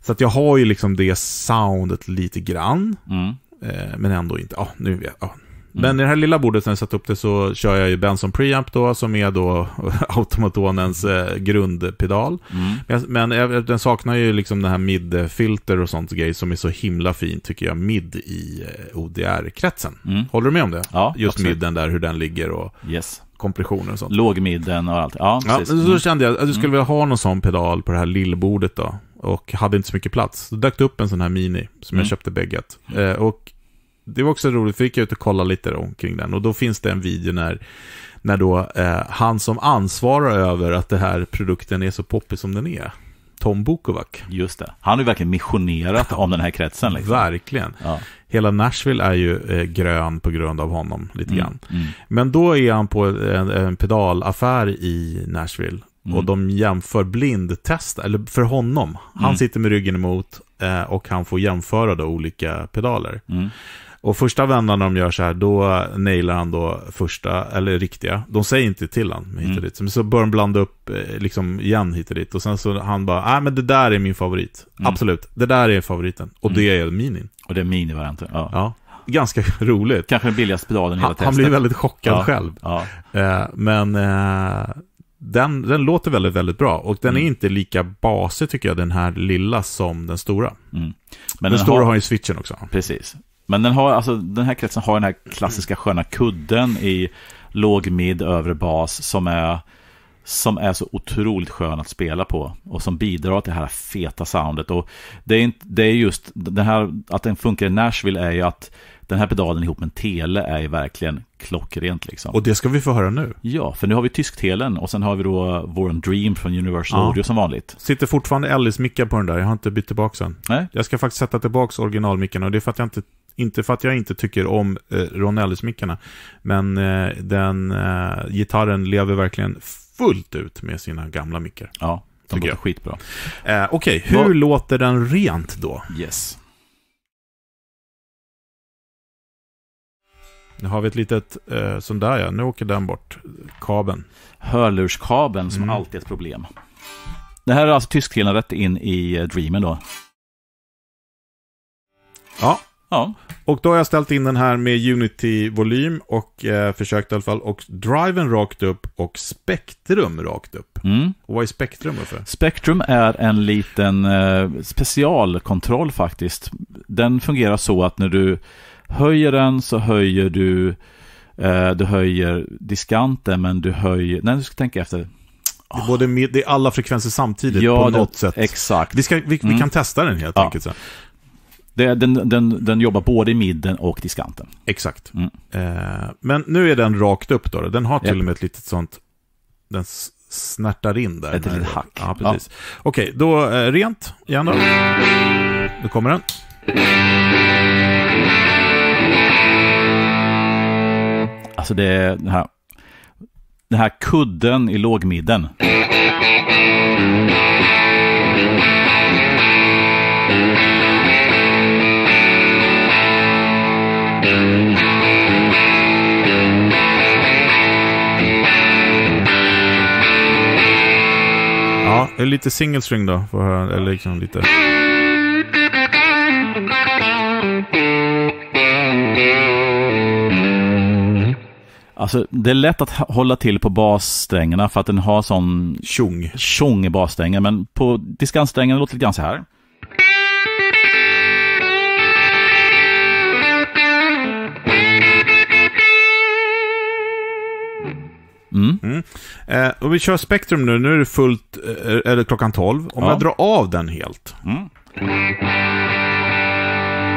B: Så att jag har ju liksom det soundet lite grann. Mm. Eh, men ändå inte, ja, ah, nu, ah, men i det här lilla bordet när jag satt upp det så kör jag ju Benson Preamp då, som är då [LAUGHS] automatonens eh, grundpedal. Mm. Men, men, den saknar ju liksom den här mid-filter och sånt grej som är så himla fint tycker jag, mid i eh, ODR-kretsen. Mm. Håller du med om det? Ja, Just absolut. midden där, hur den ligger och... Yes kompressioner och sånt. Lågmidden och allt. Ja, precis. Ja, så mm. kände jag att du skulle mm. vilja ha någon sån pedal på det här lillbordet då. Och hade inte så mycket plats. Då dök det upp en sån här mini som mm. jag köpte bägget. Eh, och det var också roligt, för jag gick ut och kollade lite omkring den och då finns det en video när, när då eh, han som ansvarar över att den här produkten är så poppig som den är, Tom Bukovac. Just det,
A: han har ju verkligen missionerat om den här kretsen. Liksom. Verkligen. Ja.
B: Hela Nashville är ju eh, grön på grund av honom lite mm, grann. Mm, mm. Men då är han på en, en pedalaffär i Nashville Mm. Och de jämför blindtest, eller för honom. Han mm. sitter med ryggen emot eh, och han får jämföra då olika pedaler. Mm. Och första vändan de gör så här, då nailar han då första, eller riktiga. De säger inte till han hit och mm. dit. Men så börjar de blanda upp eh, liksom igen hit och dit. Och sen så han bara, nej men det där är min favorit. Mm. Absolut, det där är favoriten. Och mm. det är minin. Och det är minivarianten, ja. ja. Ganska [LAUGHS] roligt.
A: Kanske den billigaste pedalen
B: i hela testet. Han blir väldigt chockad ja. själv. Ja. Eh, men eh, den, den låter väldigt, väldigt bra. Och den mm. är inte lika basig tycker jag, den här lilla som den stora. Mm. Men
A: den, den stora har, har ju switchen också. Precis. Men den, har, alltså, den här kretsen har den här klassiska sköna kudden i låg, mid, övre bas som är, som är så otroligt skön att spela på och som bidrar till det här feta soundet. Och det är, inte, det är just det här att den funkar i Nashville är ju att den här pedalen ihop med en tele är ju verkligen klockrent liksom. Och
B: det ska vi få höra nu.
A: Ja, för nu har vi tysktelen och sen har vi då vår Dream från Universal ja. Audio som vanligt.
B: Sitter fortfarande Ellis-mickar på den där, jag har inte bytt tillbaka den. Jag ska faktiskt sätta tillbaka originalmickarna och det är för att jag inte inte för att jag inte tycker om eh, Ronellis-mickarna, men eh, den eh, gitarren lever verkligen fullt ut med sina gamla mickar. Ja, de låter skitbra. Eh, Okej, okay, hur Vad... låter den rent då? Yes. Nu har vi ett
A: litet, eh, sån där ja, nu åker den bort, kabeln. Hörlurskabeln som mm. alltid är ett problem. Det här är alltså tyskfilen rätt in i eh, Dreamen då.
B: Ja, Ja. Och då har jag ställt in den här med Unity-volym och eh, försökt i alla fall. Och driven rakt upp och spektrum rakt upp. Mm. Och vad är spektrum för?
A: Spektrum är en liten eh, specialkontroll faktiskt. Den fungerar så att när du höjer den så höjer du, eh, du höjer diskanten men du höjer, nej du ska tänka efter. Det är, både
B: med, det är alla frekvenser samtidigt ja, på något det, sätt.
A: Exakt. Vi, ska, vi, mm. vi, kan mm. testa den helt ja. enkelt. Sen. Det, den, den, den jobbar både i midden och diskanten. Exakt. Mm. Eh,
B: men nu är den rakt upp då. Den har till yep. och med ett litet sånt... Den snärtar in där. Ett litet hack. Ja, precis. Ja. Okej, då eh, rent igen då. Nu kommer den.
A: Alltså det är den här, den här kudden i lågmidden.
C: Mm.
B: Ja, lite single string då. För, eller liksom lite...
A: Alltså, det är lätt att hålla till på bassträngarna för att den har sån tjong, tjong i bassträngen. Men på diskantsträngen låter det lite grann så här.
B: Mm. Mm. Eh, och vi kör Spektrum nu, nu är det
A: fullt, eh, eller klockan 12. Om ja. jag drar av den helt. Mm.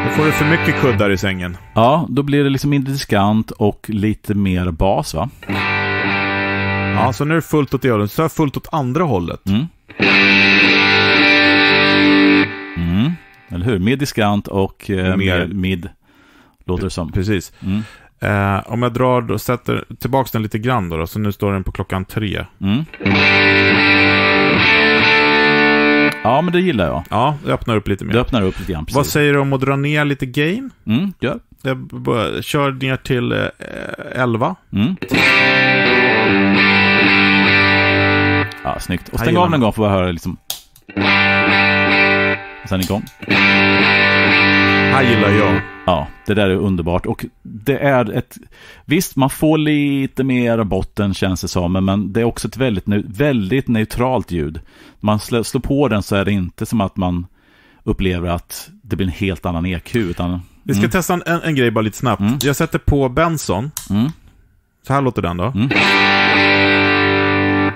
A: Då får du för mycket kuddar i sängen. Ja, då blir det liksom mindre diskant och lite mer bas va? Ja, så nu är det fullt åt det hållet. Så är fullt åt andra hållet. Mm. Mm. Eller hur? Med diskant och eh, mer. med mid, låter det som. Precis. Mm. Eh, om
B: jag drar och sätter tillbaka den lite grann då, då, så nu står den på klockan tre. Mm. Ja, men det gillar jag. Ja, det öppnar upp lite mer. Det öppnar upp lite grann, Vad säger du om att dra ner lite gain? Mm, gör. Jag kör ner till eh,
A: 11. Mm. Ja, snyggt. Och stäng av den en gång för att höra liksom... Och sen igång här gillar jag. Ja, det där är underbart. Och det är ett... Visst, man får lite mer botten känns det som, men det är också ett väldigt, väldigt neutralt ljud. man slår på den så är det inte som att man upplever att det blir en helt annan EQ. Utan, Vi ska mm. testa en, en, grej bara lite snabbt. Mm. Jag sätter på Benson.
B: Mm. Så här låter den då. Mm.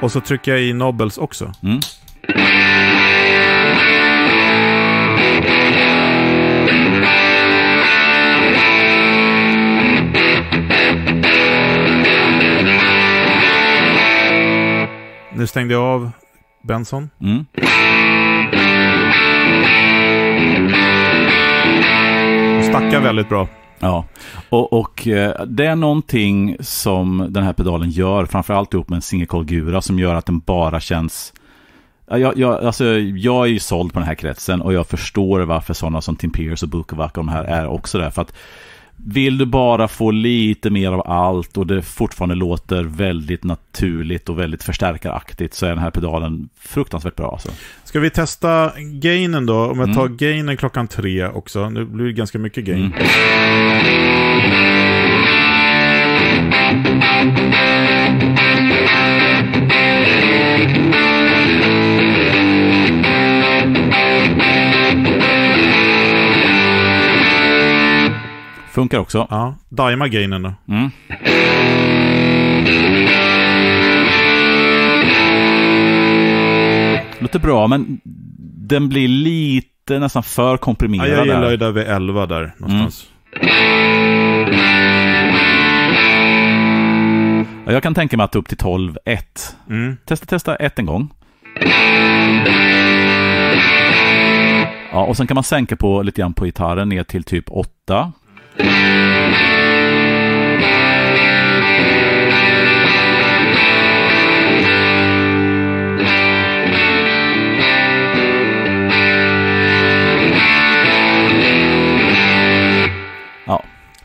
B: Och så trycker jag i Nobels också. Mm. Nu stängde jag av
A: Benson. Mm. Stackar väldigt bra. Ja, och, och, eh, det är någonting som den här pedalen gör, framförallt ihop med en single gura som gör att den bara känns jag, jag, alltså, jag är ju såld på den här kretsen och jag förstår varför sådana som Tim Pierce och Bukovac och de här är också där. För att vill du bara få lite mer av allt och det fortfarande låter väldigt naturligt och väldigt förstärkaraktigt så är den här pedalen fruktansvärt bra. Alltså. Ska vi testa gainen då? Om jag tar mm. gainen klockan
B: tre också. Nu blir det ganska mycket gain. Mm. Funkar också. Ja, dajma gainen då. Mm.
A: Låter bra, men den blir lite nästan för komprimerad. Ja, jag gillar ju där vid 11 där någonstans. Mm. Ja, jag kan tänka mig att upp till 12, 1. Mm. Testa, testa 1 en gång. Ja, och sen kan man sänka på lite grann på gitarren ner till typ 8.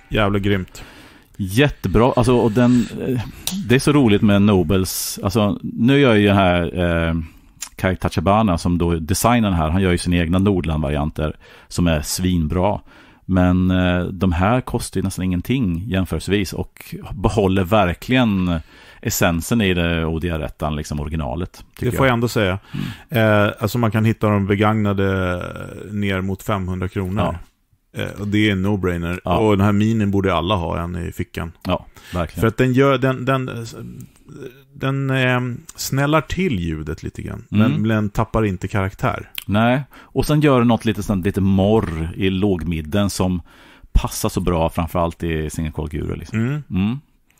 A: Jävla grymt. Jättebra, alltså och den, eh, det är så roligt med Nobels, alltså nu gör ju den här eh, Kai Tachibana som då designar den här, han gör ju sina egna Nordland-varianter som är svinbra. Men eh, de här kostar ju nästan ingenting jämförelsevis och behåller verkligen essensen i det ODR-ettan, liksom originalet. Det får
B: jag, jag ändå säga. Mm. Eh, alltså man kan hitta de begagnade ner mot 500 kronor. Ja. Eh, och det är en no-brainer. Ja. Och den här minen borde alla ha en i fickan. Ja, verkligen. För att den gör, den, den, den eh, snällar till ljudet lite grann. Mm. Men den tappar inte karaktär. Nej,
A: och sen gör den något lite, sånt, lite morr i lågmidden som passar så bra framförallt i Single Call Guru. Liksom. Mm. Mm.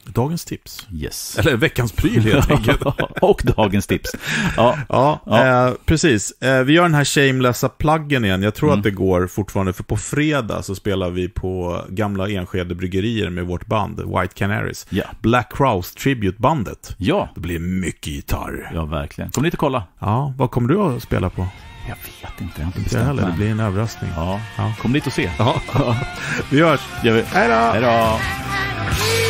A: Dagens tips. Yes. Eller veckans pryl helt [LAUGHS] enkelt.
B: och dagens tips. Ja, ja, ja. Eh, precis. Eh, vi gör den här shamelessa pluggen igen. Jag tror mm. att det går fortfarande, för på fredag så spelar vi på gamla Enskede bryggerier med vårt band White Canaries. Ja. Black Crowes Tribute-bandet. Ja. Det blir mycket gitarr. Ja, verkligen. Kom dit och kolla. Ja, vad kommer du att spela på? Jag vet inte. Jag har inte bestämt heller. Det blir en överraskning. Ja. ja.
A: Kom dit och se. Ja. [LAUGHS] vi hörs. Gör vi. Hej då. Hej
C: då.